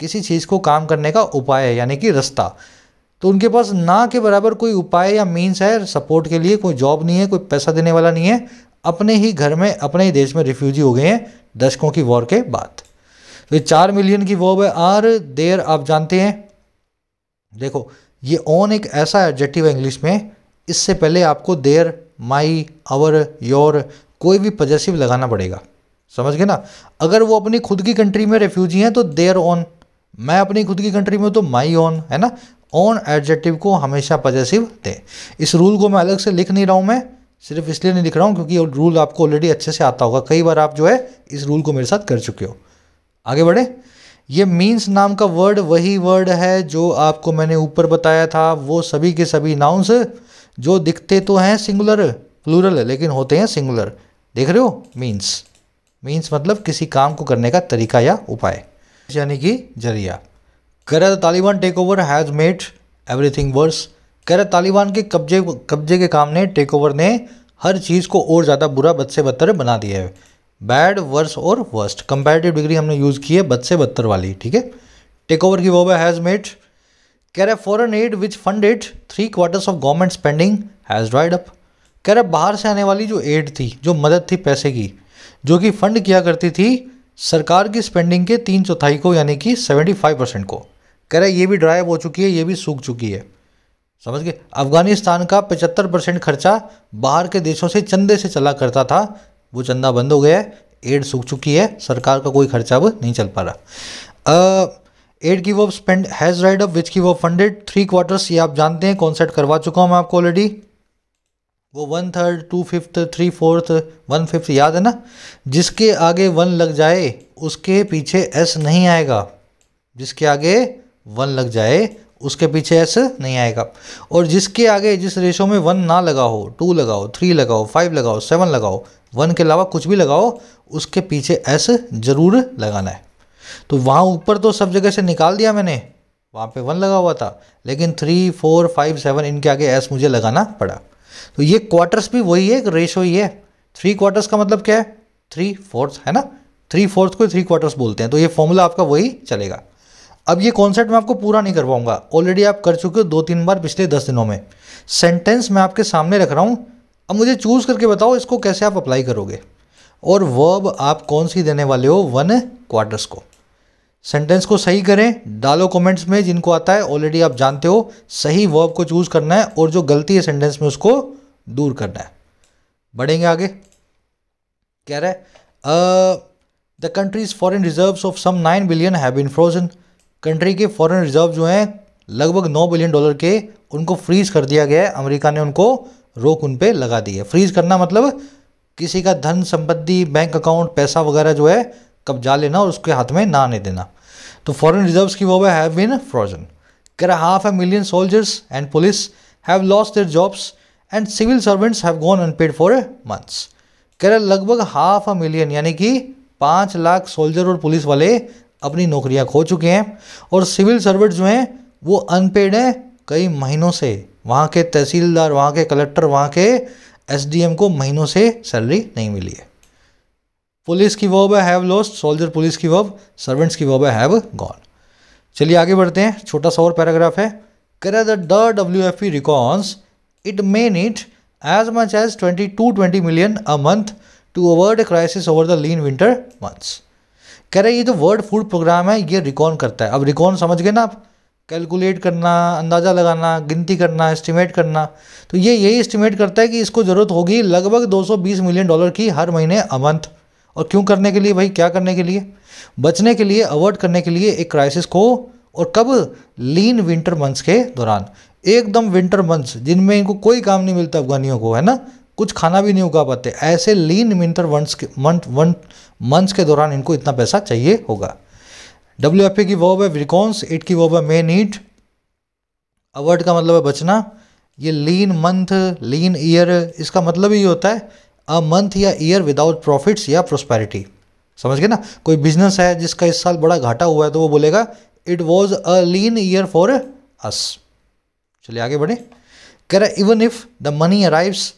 किसी चीज़ को काम करने का उपाय है यानी कि रास्ता तो उनके पास ना के बराबर कोई उपाय या मीन्स है सपोर्ट के लिए कोई जॉब नहीं है कोई पैसा देने वाला नहीं है अपने ही घर में अपने ही देश में रिफ्यूजी हो गए हैं दशकों की वॉर के बाद तो ये चार मिलियन की वॉब है आर देर आप जानते हैं देखो ये ऑन एक ऐसा एडजेक्टिव है इंग्लिश में इससे पहले आपको देर माई आवर योर कोई भी पजेसिव लगाना पड़ेगा समझ गए ना अगर वो अपनी खुद की कंट्री में रेफ्यूजी हैं तो देयर ऑन मैं अपनी खुद की कंट्री में तो माई ओन है ना ऑन एडजेक्टिव को हमेशा पजेसिव दें इस रूल को मैं अलग से लिख नहीं रहा हूँ मैं सिर्फ इसलिए नहीं लिख रहा हूँ क्योंकि रूल आपको ऑलरेडी अच्छे से आता होगा कई बार आप जो है इस रूल को मेरे साथ कर चुके हो आगे बढ़े ये मीन्स नाम का वर्ड वही वर्ड है जो आपको मैंने ऊपर बताया था वो सभी के सभी नाउंस जो दिखते तो हैं सिंगुलर प्लूरल लेकिन होते हैं सिंगुलर देख रहे हो मीन्स मीन्स मतलब किसी काम को करने का तरीका या उपाय यानी कि जरिया कह रहा था Taliban takeover has made everything worse कह रहा तालिबान के कब्जे कब्जे के काम ने टेक ओवर ने हर चीज़ को और ज़्यादा बुरा बद से बदतर बना दिया है बैड वर्स और वर्स्ट कंपेरेटिव डिग्री हमने यूज़ की है बद से बदतर वाली ठीक है टेक ओवर की वो हैज़ मेड कह रहे foreign aid which funded three quarters of government spending has dried up कह रहे बाहर से आने वाली जो एड थी जो मदद थी पैसे की जो कि फंड किया करती थी सरकार की स्पेंडिंग के तीन चौथाई को यानी कि सेवेंटी फाइव परसेंट को कह रहा है ये भी ड्राइव हो चुकी है ये भी सूख चुकी है समझ गए अफगानिस्तान का पचहत्तर परसेंट खर्चा बाहर के देशों से चंदे से चला करता था वो चंदा बंद हो गया है एड सूख चुकी है सरकार का कोई खर्चा अब नहीं चल पा रहा एड की वो spend has dried up which की वो फंडेड थ्री क्वार्टर्स ये आप जानते हैं कॉन्सेट करवा चुका हूँ मैं आपको ऑलरेडी वो one third two fifth three fourth one fifth याद है ना जिसके आगे वन लग जाए उसके पीछे एस नहीं आएगा जिसके आगे वन लग जाए उसके पीछे एस नहीं आएगा और जिसके आगे जिस रेशो में वन ना लगाओ टू लगाओ थ्री लगाओ फाइव लगाओ सेवन लगाओ वन के अलावा कुछ भी लगाओ उसके पीछे एस ज़रूर लगाना है तो वहाँ ऊपर तो सब जगह से निकाल दिया मैंने वहाँ पे वन लगा हुआ था लेकिन थ्री फोर फाइव सेवन इनके आगे एस मुझे लगाना पड़ा तो ये क्वार्टर्स भी वही है रेशो ही है थ्री क्वार्टर्स का मतलब क्या है थ्री फोर्थ है ना थ्री फोर्थ को थ्री क्वार्टर्स बोलते हैं तो ये फॉर्मूला आपका वही चलेगा अब ये कॉन्सेप्ट मैं आपको पूरा नहीं करवाऊंगा ऑलरेडी आप कर चुके हो दो तीन बार पिछले दस दिनों में सेंटेंस मैं आपके सामने रख रहा हूँ अब मुझे चूज़ करके बताओ इसको कैसे आप अप्लाई करोगे और वर्ब आप कौन सी देने वाले हो वन क्वार्टर्स को सेंटेंस को सही करें डालो कमेंट्स में जिनको आता है ऑलरेडी आप जानते हो सही वर्ब को चूज़ करना है और जो गलती है सेंटेंस में उसको दूर करना है बढ़ेंगे आगे कह रहे the country's foreign reserve of some nine billion have been frozen country के फॉरेन रिजर्व जो हैं लगभग नौ बिलियन डॉलर के उनको फ्रीज कर दिया गया है अमेरिका ने उनको रोक उन पर लगा दी है फ्रीज करना मतलब किसी का धन संपत्ति बैंक अकाउंट पैसा वगैरह जो है कब्जा लेना और उसके हाथ में ना आने देना तो फॉरन रिजर्व की वो हैव बीन फ्रोजन कह रहा half a million soldiers and police have lost their jobs and civil servants have gone unpaid for months कह रहे लगभग हाफ अ मिलियन यानी कि पाँच लाख सोल्जर और पुलिस वाले अपनी नौकरियां खो चुके हैं और सिविल सर्वेंट जो हैं वो अनपेड हैं कई महीनों से वहाँ के तहसीलदार वहाँ के कलेक्टर वहाँ के एस को महीनों से सैलरी नहीं मिली है पुलिस की वर्ब है हैव लॉस्ट सोल्जर पुलिस की वर्ब सर्वेंट्स की वर्ब हैव गॉन चलिए आगे बढ़ते हैं छोटा सा और पैराग्राफ है करा the W F P reckons it main it as much as twenty two twenty million a month to avert a crisis over the lean winter months कह रहे ये जो वर्ल्ड फूड प्रोग्राम है ये रिकॉन करता है अब रिकॉन समझ गए ना आप कैलकुलेट करना अंदाज़ा लगाना गिनती करना एस्टिमेट करना तो ये यही एस्टिमेट करता है कि इसको ज़रूरत होगी लगभग 220 मिलियन डॉलर की हर महीने अ मंथ और क्यों करने के लिए भाई क्या करने के लिए बचने के लिए अवॉइड करने के लिए एक क्राइसिस को और कब लीन विंटर मंथ्स के दौरान एकदम विंटर मंथ्स जिनमें इनको कोई काम नहीं मिलता अफगानियों को है ना कुछ खाना भी नहीं उगा पाते ऐसे लीन विंटर मंथ्स के मंथ मंथ्स के दौरान इनको इतना पैसा चाहिए होगा डब्ल्यू एफ ए की वॉब है विकॉन्स इट की वॉब है मे नीट अवर्ड का मतलब है बचना ये लीन मंथ लीन ईयर इसका मतलब ही होता है अ मंथ या ईयर विदाउट प्रॉफिट्स या प्रोस्पैरिटी समझ गए ना कोई बिजनेस है जिसका इस साल बड़ा घाटा हुआ है तो वो बोलेगा it was a lean year for us चलिए आगे बढ़े कह रहा है even if the money arrives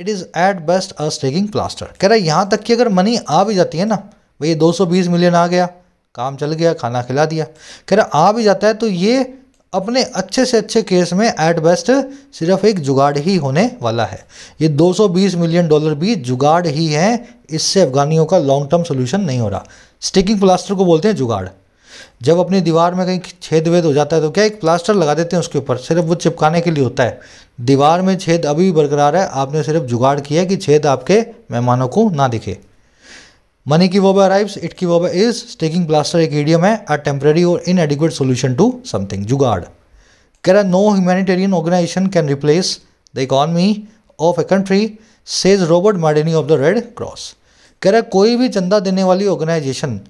it is at best a sticking plaster कह रहा है यहाँ तक कि अगर मनी आ भी जाती है ना भैया दो सौ बीस मिलियन आ गया काम चल गया खाना खिला दिया कह रहा आ भी जाता है तो ये अपने अच्छे से अच्छे केस में एट बेस्ट सिर्फ एक जुगाड़ ही होने वाला है ये 220 मिलियन डॉलर भी जुगाड़ ही है इससे अफगानियों का लॉन्ग टर्म सोल्यूशन नहीं हो रहा स्टिकिंग प्लास्टर को बोलते हैं जुगाड़ जब अपनी दीवार में कहीं छेद वेद हो जाता है तो क्या एक प्लास्टर लगा देते हैं उसके ऊपर सिर्फ वो चिपकाने के लिए होता है दीवार में छेद अभी भी बरकरार है आपने सिर्फ जुगाड़ किया कि छेद आपके मेहमानों को ना दिखे मनी की वोबा अराइव्स इट की वोबा इज स्टेकिंग ब्लास्टर एक एडियम है अ टेम्प्रेरी और inadequate solution to something जुगाड़ कह रहा no humanitarian organisation can replace the economy of a country says Robert Mardini of the Red Cross कह रहा कोई भी चंदा देने वाली ऑर्गेनाइजेशन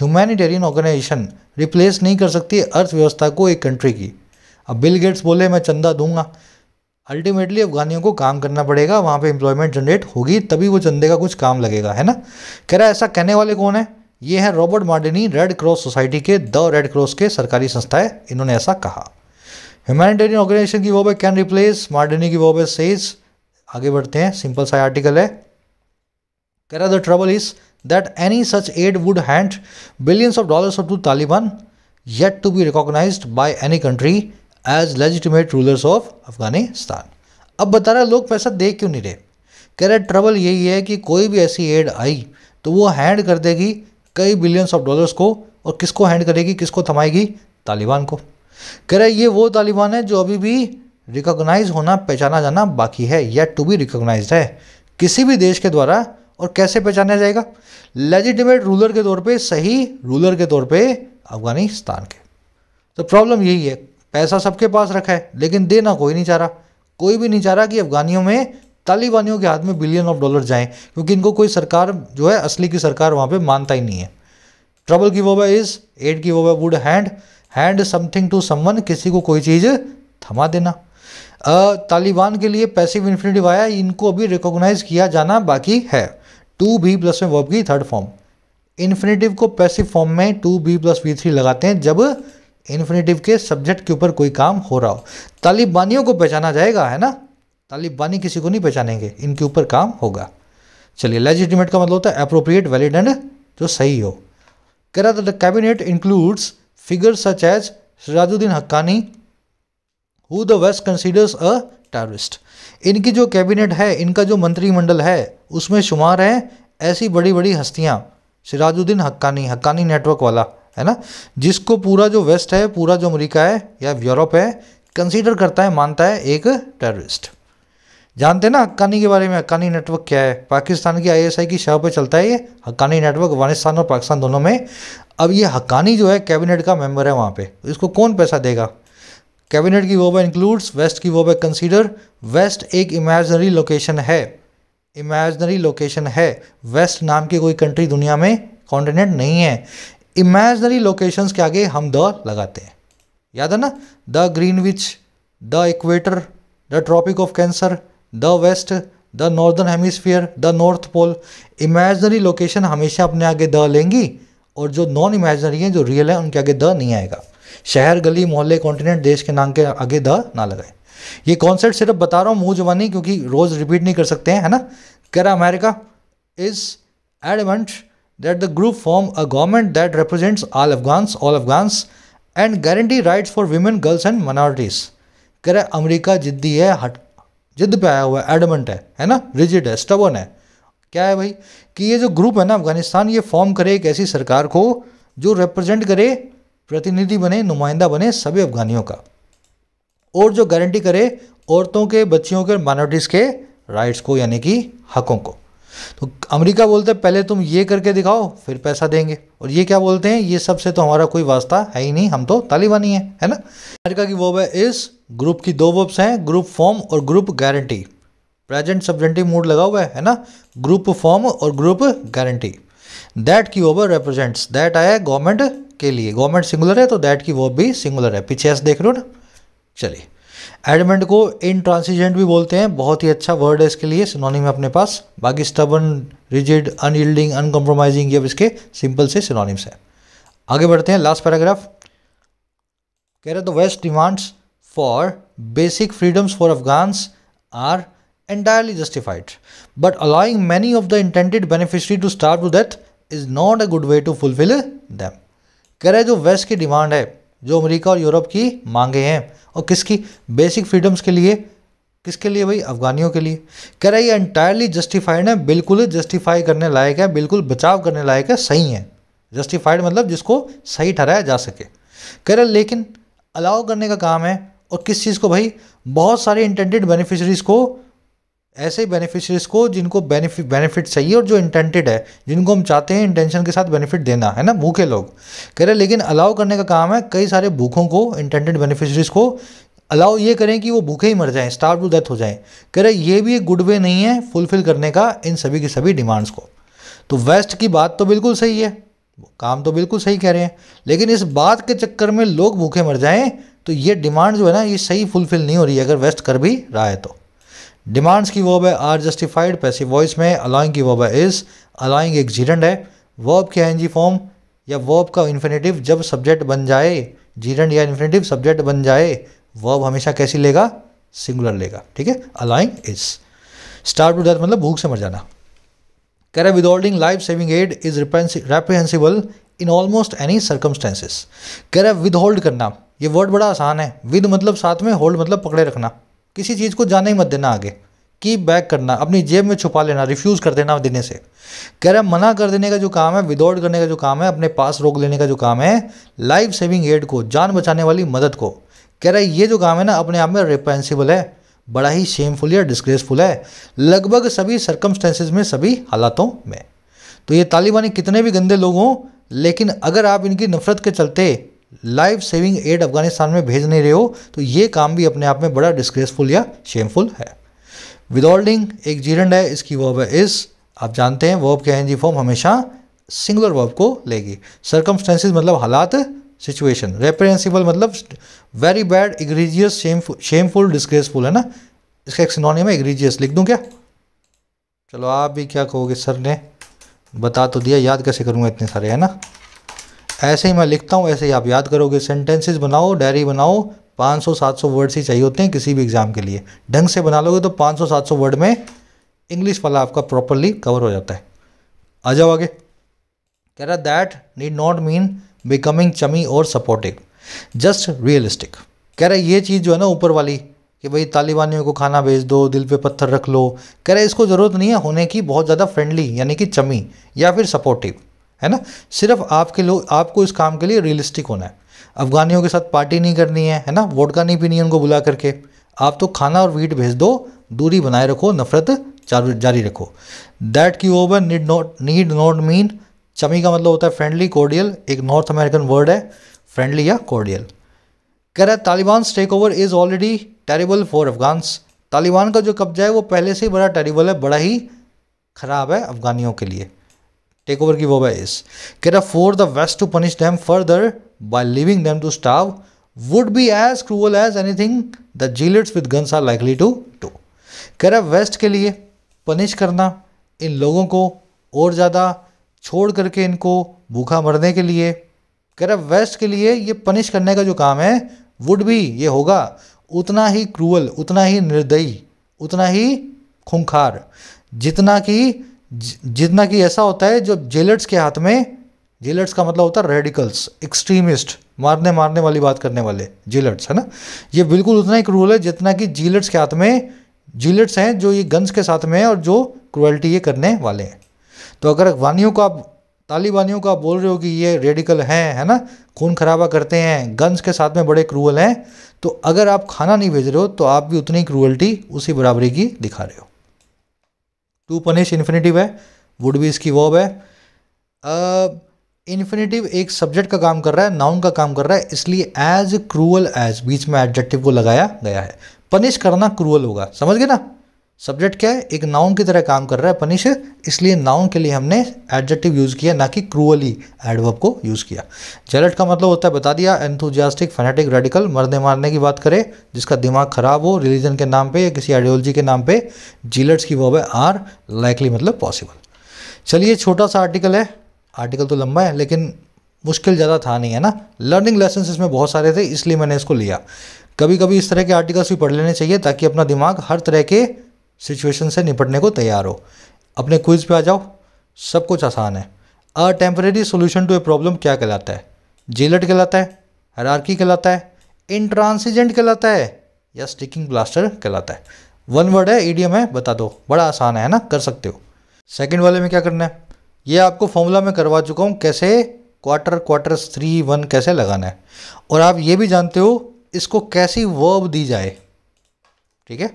ह्यूमैनिटेरियन ऑर्गेनाइजेशन रिप्लेस नहीं कर सकती अर्थव्यवस्था को एक कंट्री की अब बिल गेट्स बोले मैं चंदा दूंगा अल्टीमेटली अफगानियों को काम करना पड़ेगा वहाँ पे एम्प्लॉयमेंट जनरेट होगी तभी वो चंदे का कुछ काम लगेगा है ना कह रहा है ऐसा कहने वाले कौन है ये है Robert Mardini Red Cross society के द रेड क्रॉस के सरकारी संस्था है इन्होंने ऐसा कहा ह्यूमैनिटेरियन ऑर्गेनाइजेशन की वॉब कैन रिप्लेस मार्डिनी की वॉब सेज आगे बढ़ते हैं सिंपल सा आर्टिकल है कह रहा the trouble is that any such aid would hand billions of dollars to Taliban yet to be recognise by any country as legitimate rulers of Afghanistan अब बता रहे लोग पैसा दे क्यों नहीं रहे कह रहे ट्रबल यही है कि कोई भी ऐसी एड आई तो वो हैंड कर देगी कई बिलियंस ऑफ डॉलर्स को और किसको हैंड करेगी किसको थमाएगी तालिबान को कह रहे ये वो तालिबान है जो अभी भी रिकॉग्नाइज होना पहचाना जाना बाकी है या टू बी रिकॉग्नाइज है किसी भी देश के द्वारा और कैसे पहचाना जाएगा लेजिटिमेट रूलर के तौर पे सही रूलर के तौर पे अफगानिस्तान के तो प्रॉब्लम यही है पैसा सबके पास रखा है लेकिन देना कोई नहीं चाह रहा कोई भी नहीं चाह रहा कि अफगानियों में तालिबानियों के हाथ में बिलियन ऑफ डॉलर जाएं क्योंकि इनको कोई सरकार जो है असली की सरकार वहाँ पे मानता ही नहीं है ट्रबल की वोबा इज़ एड की वोबा would hand hand something to someone किसी को कोई चीज़ थमा देना तालिबान के लिए पैसिव इन्फिनेटिव आया इनको अभी रिकॉग्नाइज किया जाना बाकी है टू बी प्लस में वर्ब की थर्ड फॉर्म इन्फिनेटिव को पैसिव फॉर्म में to be plus V three लगाते हैं जब इन्फिनेटिव के सब्जेक्ट के ऊपर कोई काम हो रहा हो तालिबानियों को पहचाना जाएगा है ना तालिबानी किसी को नहीं पहचानेंगे इनके ऊपर काम होगा चलिए लेजिटिमेट का मतलब होता है अप्रोप्रिएट वैलिड एंड जो सही हो कह रहा था the cabinet includes figure such as Sirajuddin Haqqani who the West considers a terrorist इनकी जो कैबिनेट है इनका जो मंत्रिमंडल है उसमें शुमार है ऐसी बड़ी बड़ी हस्तियाँ सिराजुद्दीन हक्कानी हक्कानी नेटवर्क वाला है ना जिसको पूरा जो वेस्ट है पूरा जो अमेरिका है या यूरोप है कंसीडर करता है मानता है एक टेररिस्ट जानते ना हक्कानी के बारे में हक्कानी नेटवर्क क्या है पाकिस्तान की आईएसआई की शह पर चलता है ये हक्कानी नेटवर्क अफगानिस्तान और पाकिस्तान दोनों में अब ये हक्कानी जो है कैबिनेट का मेंबर है वहाँ पे इसको कौन पैसा देगा कैबिनेट की वो बाय इंक्लूड्स वेस्ट की वो बाय कंसीडर वेस्ट एक इमेजनरी लोकेशन है इमेजनरी लोकेशन है वेस्ट नाम की कोई कंट्री दुनिया में कॉन्टिनेंट नहीं है इमेजनरी लोकेशंस के आगे हम द लगाते हैं याद है ना the Greenwich the equator the Tropic of Cancer the west the northern hemisphere the North Pole imaginary location हमेशा अपने आगे द लेंगी और जो नॉन इमेजनरी हैं जो रियल है उनके आगे द नहीं आएगा शहर गली मोहल्ले कॉन्टिनेंट देश के नाम के आगे द ना लगाए ये कॉन्सेप्ट सिर्फ बता रहा हूँ मुँह जवानी क्योंकि रोज़ रिपीट नहीं कर सकते हैं है ना कह रहा America is advent that the group form a government that represents all Afghans, all Afghans and guarantee rights for women, girls and minorities. कह रहे अमेरिका जिद्दी है हट जिद पे आया हुआ है एडमेंट है है ना रिजिड है स्टबन है क्या है भाई कि ये जो ग्रुप है ना अफगानिस्तान ये फॉर्म करे एक ऐसी सरकार को जो रिप्रेजेंट करे प्रतिनिधि बने नुमाइंदा बने सभी अफगानियों का और जो गारंटी करे औरतों के बच्चियों के माइनॉरिटीज़ के राइट्स को यानी कि हकों को तो अमेरिका बोलते हैं पहले तुम ये करके दिखाओ फिर पैसा देंगे और ये क्या बोलते हैं ये सबसे तो हमारा कोई वास्ता है ही नहीं हम तो तालिबानी है है ना अमेरिका की वर्ब है इस ग्रुप की दो वर्ब्स हैं ग्रुप फॉर्म और group guarantee present subjunctive mood लगा हुआ है है ना ग्रुप फॉर्म और ग्रुप गारंटी दैट की ओवर रिप्रेजेंट्स दैट आया गवर्नमेंट के लिए गवर्नमेंट सिंगुलर है तो दैट की वर्ब भी सिंगुलर है पीछे ऐसे देख रहे हो ना चलिए एडमेंट को ट्रांसिजेंट भी बोलते हैं बहुत ही अच्छा वर्ड है इसके लिए सिनोनिम है अपने पास बाकी स्टबन रिजिड अनयिल्डिंग अनकम्प्रोमाइजिंग ये इसके सिंपल से सिनोनिम्स हैं आगे बढ़ते हैं लास्ट पैराग्राफ कह रहे the West demands for basic freedoms for Afghans are entirely justified but allowing many of the intended beneficiary to starve to death is not a good way to fulfil them कह रहे जो वेस्ट की डिमांड है जो अमेरिका और यूरोप की मांगे हैं और किसकी बेसिक फ्रीडम्स के लिए किसके लिए भाई अफगानियों के लिए कह रहा है ये एंटायरली जस्टिफाइड है बिल्कुल जस्टिफाई करने लायक है बिल्कुल बचाव करने लायक है सही है जस्टिफाइड मतलब जिसको सही ठहराया जा सके कह रहा लेकिन अलाउ करने का काम है और किस चीज़ को भाई बहुत सारे इंटेंडेड बेनिफिशरीज़ को ऐसे बेनिफिशरीज को जिनको बेनिफिट बेनिफिट चाहिए और जो इंटेंटेड है जिनको हम चाहते हैं इंटेंशन के साथ बेनिफिट देना है ना भूखे लोग कह रहे लेकिन अलाउ करने का काम है कई सारे भूखों को इंटेंटेड बेनिफिशरीज को अलाउ ये करें कि वो भूखे ही मर जाएं स्टार टू डेथ हो जाएं कह रहे ये भी एक गुड वे नहीं है फुलफिल करने का इन सभी की सभी डिमांड्स को तो वेस्ट की बात तो बिल्कुल सही है काम तो बिल्कुल सही कह रहे हैं लेकिन इस बात के चक्कर में लोग भूखे मर जाएं तो ये डिमांड जो है ना ये सही फुलफिल नहीं हो रही है अगर वेस्ट कर भी रहा है तो डिमांड्स की वर्ब है आर जस्टिफाइड पैसिव वॉइस में अलाइंग की वर्ब है इस अलाइंग एक जीरेंड है वर्ब के एनजी फॉर्म या वर्ब का इन्फिनेटिव जब सब्जेक्ट बन जाए जीरेंड या इन्फिनेटिव सब्जेक्ट बन जाए वर्ब हमेशा कैसी लेगा सिंगुलर लेगा ठीक है allowing is starve to death मतलब भूख से मर जाना कह रहे withholding life saving aid is reprehensible in almost any circumstances कह रहे विद होल्ड करना ये वर्ड बड़ा आसान है विद मतलब साथ में होल्ड मतलब पकड़े रखना किसी चीज़ को जाने ही मत देना आगे की बैक करना अपनी जेब में छुपा लेना रिफ्यूज़ कर देना देने से कह रहे मना कर देने का जो काम है विदाउट करने का जो काम है अपने पास रोक लेने का जो काम है लाइफ सेविंग एड को जान बचाने वाली मदद को कह रहा है ये जो काम है ना अपने आप में रिपेंसिबल है बड़ा ही शेमफुल या डिस्ग्रेसफुल है लगभग सभी सर्कमस्टेंसेज में सभी हालातों में तो ये तालिबानी कितने भी गंदे लोग हों लेकिन अगर आप इनकी नफरत के चलते लाइफ सेविंग एड अफगानिस्तान में भेज नहीं रहे हो तो ये काम भी अपने आप में बड़ा डिस्ग्रेसफुल या शेमफुल है विदॉल्डिंग एक जीरण है इसकी वर्ब है इस आप जानते हैं वर्ब के जी फॉर्म हमेशा सिंगुलर वर्ब को लेगी सर्कमस्टेंसेज मतलब हालात सिचुएशन रेपरेंसिबल मतलब very bad egregious shameful disgraceful है ना इसका एक सिनोनी में इग्रीजियस लिख दूँ क्या चलो आप भी क्या कहोगे सर ने बता तो दिया याद कैसे करूँगा इतने सारे है ना ऐसे ही मैं लिखता हूँ ऐसे ही आप याद करोगे सेंटेंसेस बनाओ डायरी बनाओ 500-700 वर्ड्स ही चाहिए होते हैं किसी भी एग्ज़ाम के लिए ढंग से बना लोगे तो 500-700 वर्ड में इंग्लिश वाला आपका प्रॉपरली कवर हो जाता है आ जाओ आगे कह रहा that need not mean becoming chummy और सपोर्टिव जस्ट रियलिस्टिक कह रहा ये चीज़ जो है ना ऊपर वाली कि भाई तालिबानियों को खाना भेज दो दिल पे पत्थर रख लो कह रहे इसको ज़रूरत नहीं है होने की बहुत ज़्यादा फ्रेंडली यानी कि चमी या फिर सपोर्टिव है ना सिर्फ आपके लोग आपको इस काम के लिए रियलिस्टिक होना है अफगानियों के साथ पार्टी नहीं करनी है है ना का नहीं पीनी है उनको बुला करके आप तो खाना और वीट भेज दो दूरी बनाए रखो नफरत जारी रखो दैट की over need not need not mean chummy का मतलब होता है फ्रेंडली कोर्डियल एक नॉर्थ अमेरिकन वर्ड है फ्रेंडली या कोर्डियल कह रहा है Taliban takeover is already terrible for Afghans Taliban का जो कब्जा है वो पहले से ही बड़ा टेरिबल है बड़ा ही ख़राब है अफगानियों के लिए टेक ओवर की वो is can for the West to punish them further by leaving them to starve would be as cruel as anything the zealots with guns are likely to to कह रहा वेस्ट के लिए पनिश करना इन लोगों को और ज़्यादा छोड़ करके इनको भूखा मरने के लिए कह रहा वेस्ट के लिए ये पनिश करने का जो काम है वुड भी ये होगा उतना ही क्रूअल उतना ही निर्दयी उतना ही खूंखार जितना कि जितना कि ऐसा होता है जो जेलर्स के हाथ में जेलर्स का मतलब होता है रेडिकल्स एक्सट्रीमिस्ट मारने मारने वाली बात करने वाले जिलट्स है ना ये बिल्कुल उतना ही क्रूअल है जितना कि जिलट्स के हाथ में जिलट्स हैं जो ये गन्स के साथ में हैं और जो क्रूअल्टी ये करने वाले हैं तो अगर वानियों को आप तालिबानियों को आप बोल रहे हो कि ये रेडिकल हैं है ना खून खराबा करते हैं गन्स के साथ में बड़े क्रूअल हैं तो अगर आप खाना नहीं भेज रहे हो तो आप भी उतनी क्रूअल्टी उसी बराबरी की दिखा रहे हो टू पनिश इन्फिनेटिव है वुड भी इसकी वॉब है इन्फिनेटिव uh, एक सब्जेक्ट का काम कर रहा है नाउन का काम कर रहा है इसलिए एज क्रूअल एज बीच में एडजेक्टिव को लगाया गया है पनिश करना क्रूअल होगा समझ गए ना सब्जेक्ट क्या है एक नाउन की तरह काम कर रहा है पनिश इसलिए नाउन के लिए हमने एडजेक्टिव यूज़ किया ना कि क्रूअली एडवर्ब को यूज़ किया जेलट का मतलब होता है बता दिया एंथुजियास्टिक फैनेटिक रेडिकल मरने मारने की बात करें जिसका दिमाग खराब हो रिलीजन के नाम पे या किसी आइडियोलॉजी के नाम पे जीलट्स की वर्ब है आर लाइकली मतलब पॉसिबल चलिए छोटा सा आर्टिकल है आर्टिकल तो लंबा है लेकिन मुश्किल ज़्यादा था नहीं है ना लर्निंग लेसन इसमें बहुत सारे थे इसलिए मैंने इसको लिया कभी कभी इस तरह के आर्टिकल्स भी पढ़ लेने चाहिए ताकि अपना दिमाग हर तरह के सिचुएशन से निपटने को तैयार हो अपने क्विज पे आ जाओ सब कुछ आसान है a temporary solution to a problem क्या कहलाता है जेलट कहलाता है हरारकी कहलाता है इंट्रांसीजेंट कहलाता है या स्टिकिंग ब्लास्टर कहलाता है वन वर्ड है ईडीएम है बता दो बड़ा आसान है ना कर सकते हो सेकेंड वाले में क्या करना है ये आपको फॉर्मूला में करवा चुका हूँ कैसे क्वार्टर क्वार्टर थ्री वन कैसे लगाना है और आप ये भी जानते हो इसको कैसी वर्ब दी जाए ठीक है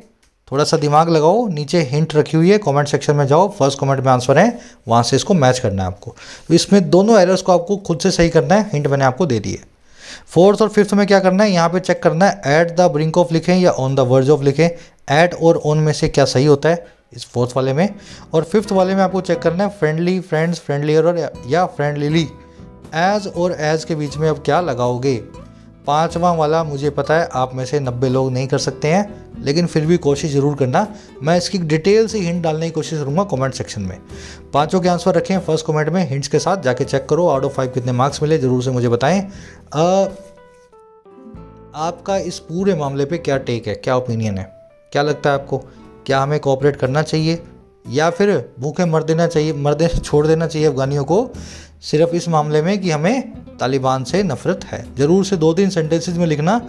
थोड़ा सा दिमाग लगाओ नीचे हिंट रखी हुई है कमेंट सेक्शन में जाओ फर्स्ट कमेंट में आंसर है वहाँ से इसको मैच करना है आपको तो इसमें दोनों एरर्स को आपको खुद से सही करना है हिंट मैंने आपको दे दी है फोर्थ और फिफ्थ में क्या करना है यहाँ पे चेक करना है ऐट द ब्रिंक ऑफ लिखें या ऑन द वर्ज ऑफ लिखें ऐट और ऑन में से क्या सही होता है इस फोर्थ वाले में और फिफ्थ वाले में आपको चेक करना है फ्रेंडली फ्रेंड्स फ्रेंडलियर और या फ्रेंडलीली एज और एज के बीच में अब क्या लगाओगे पांचवा वाला मुझे पता है आप में से नब्बे लोग नहीं कर सकते हैं लेकिन फिर भी कोशिश ज़रूर करना मैं इसकी डिटेल से हिंट डालने की कोशिश करूंगा कमेंट सेक्शन में पांचों के आंसर रखें फर्स्ट कमेंट में हिंट्स के साथ जाके चेक करो आउट ऑफ फाइव कितने मार्क्स मिले ज़रूर से मुझे बताएं आ, आपका इस पूरे मामले पे क्या टेक है क्या ओपिनियन है क्या लगता है आपको क्या हमें कोऑपरेट करना चाहिए या फिर भूखे मर देना चाहिए मर दे छोड़ देना चाहिए अफगानियों को सिर्फ इस मामले में कि हमें तालिबान से नफरत है ज़रूर से दो तीन सेंटेंसेज में लिखना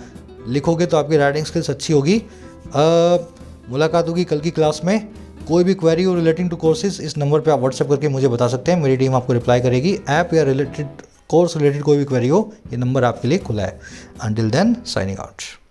लिखोगे तो आपकी राइटिंग स्किल्स अच्छी होगी मुलाकात होगी कल की क्लास में कोई भी क्वेरी हो रिलेटिंग टू कोर्सेज इस नंबर पे आप व्हाट्सएप करके मुझे बता सकते हैं मेरी टीम आपको रिप्लाई करेगी ऐप या रिलेटेड कोर्स रिलेटेड कोई भी क्वेरी हो ये नंबर आपके लिए खुला है अंटिल देन साइनिंग आउट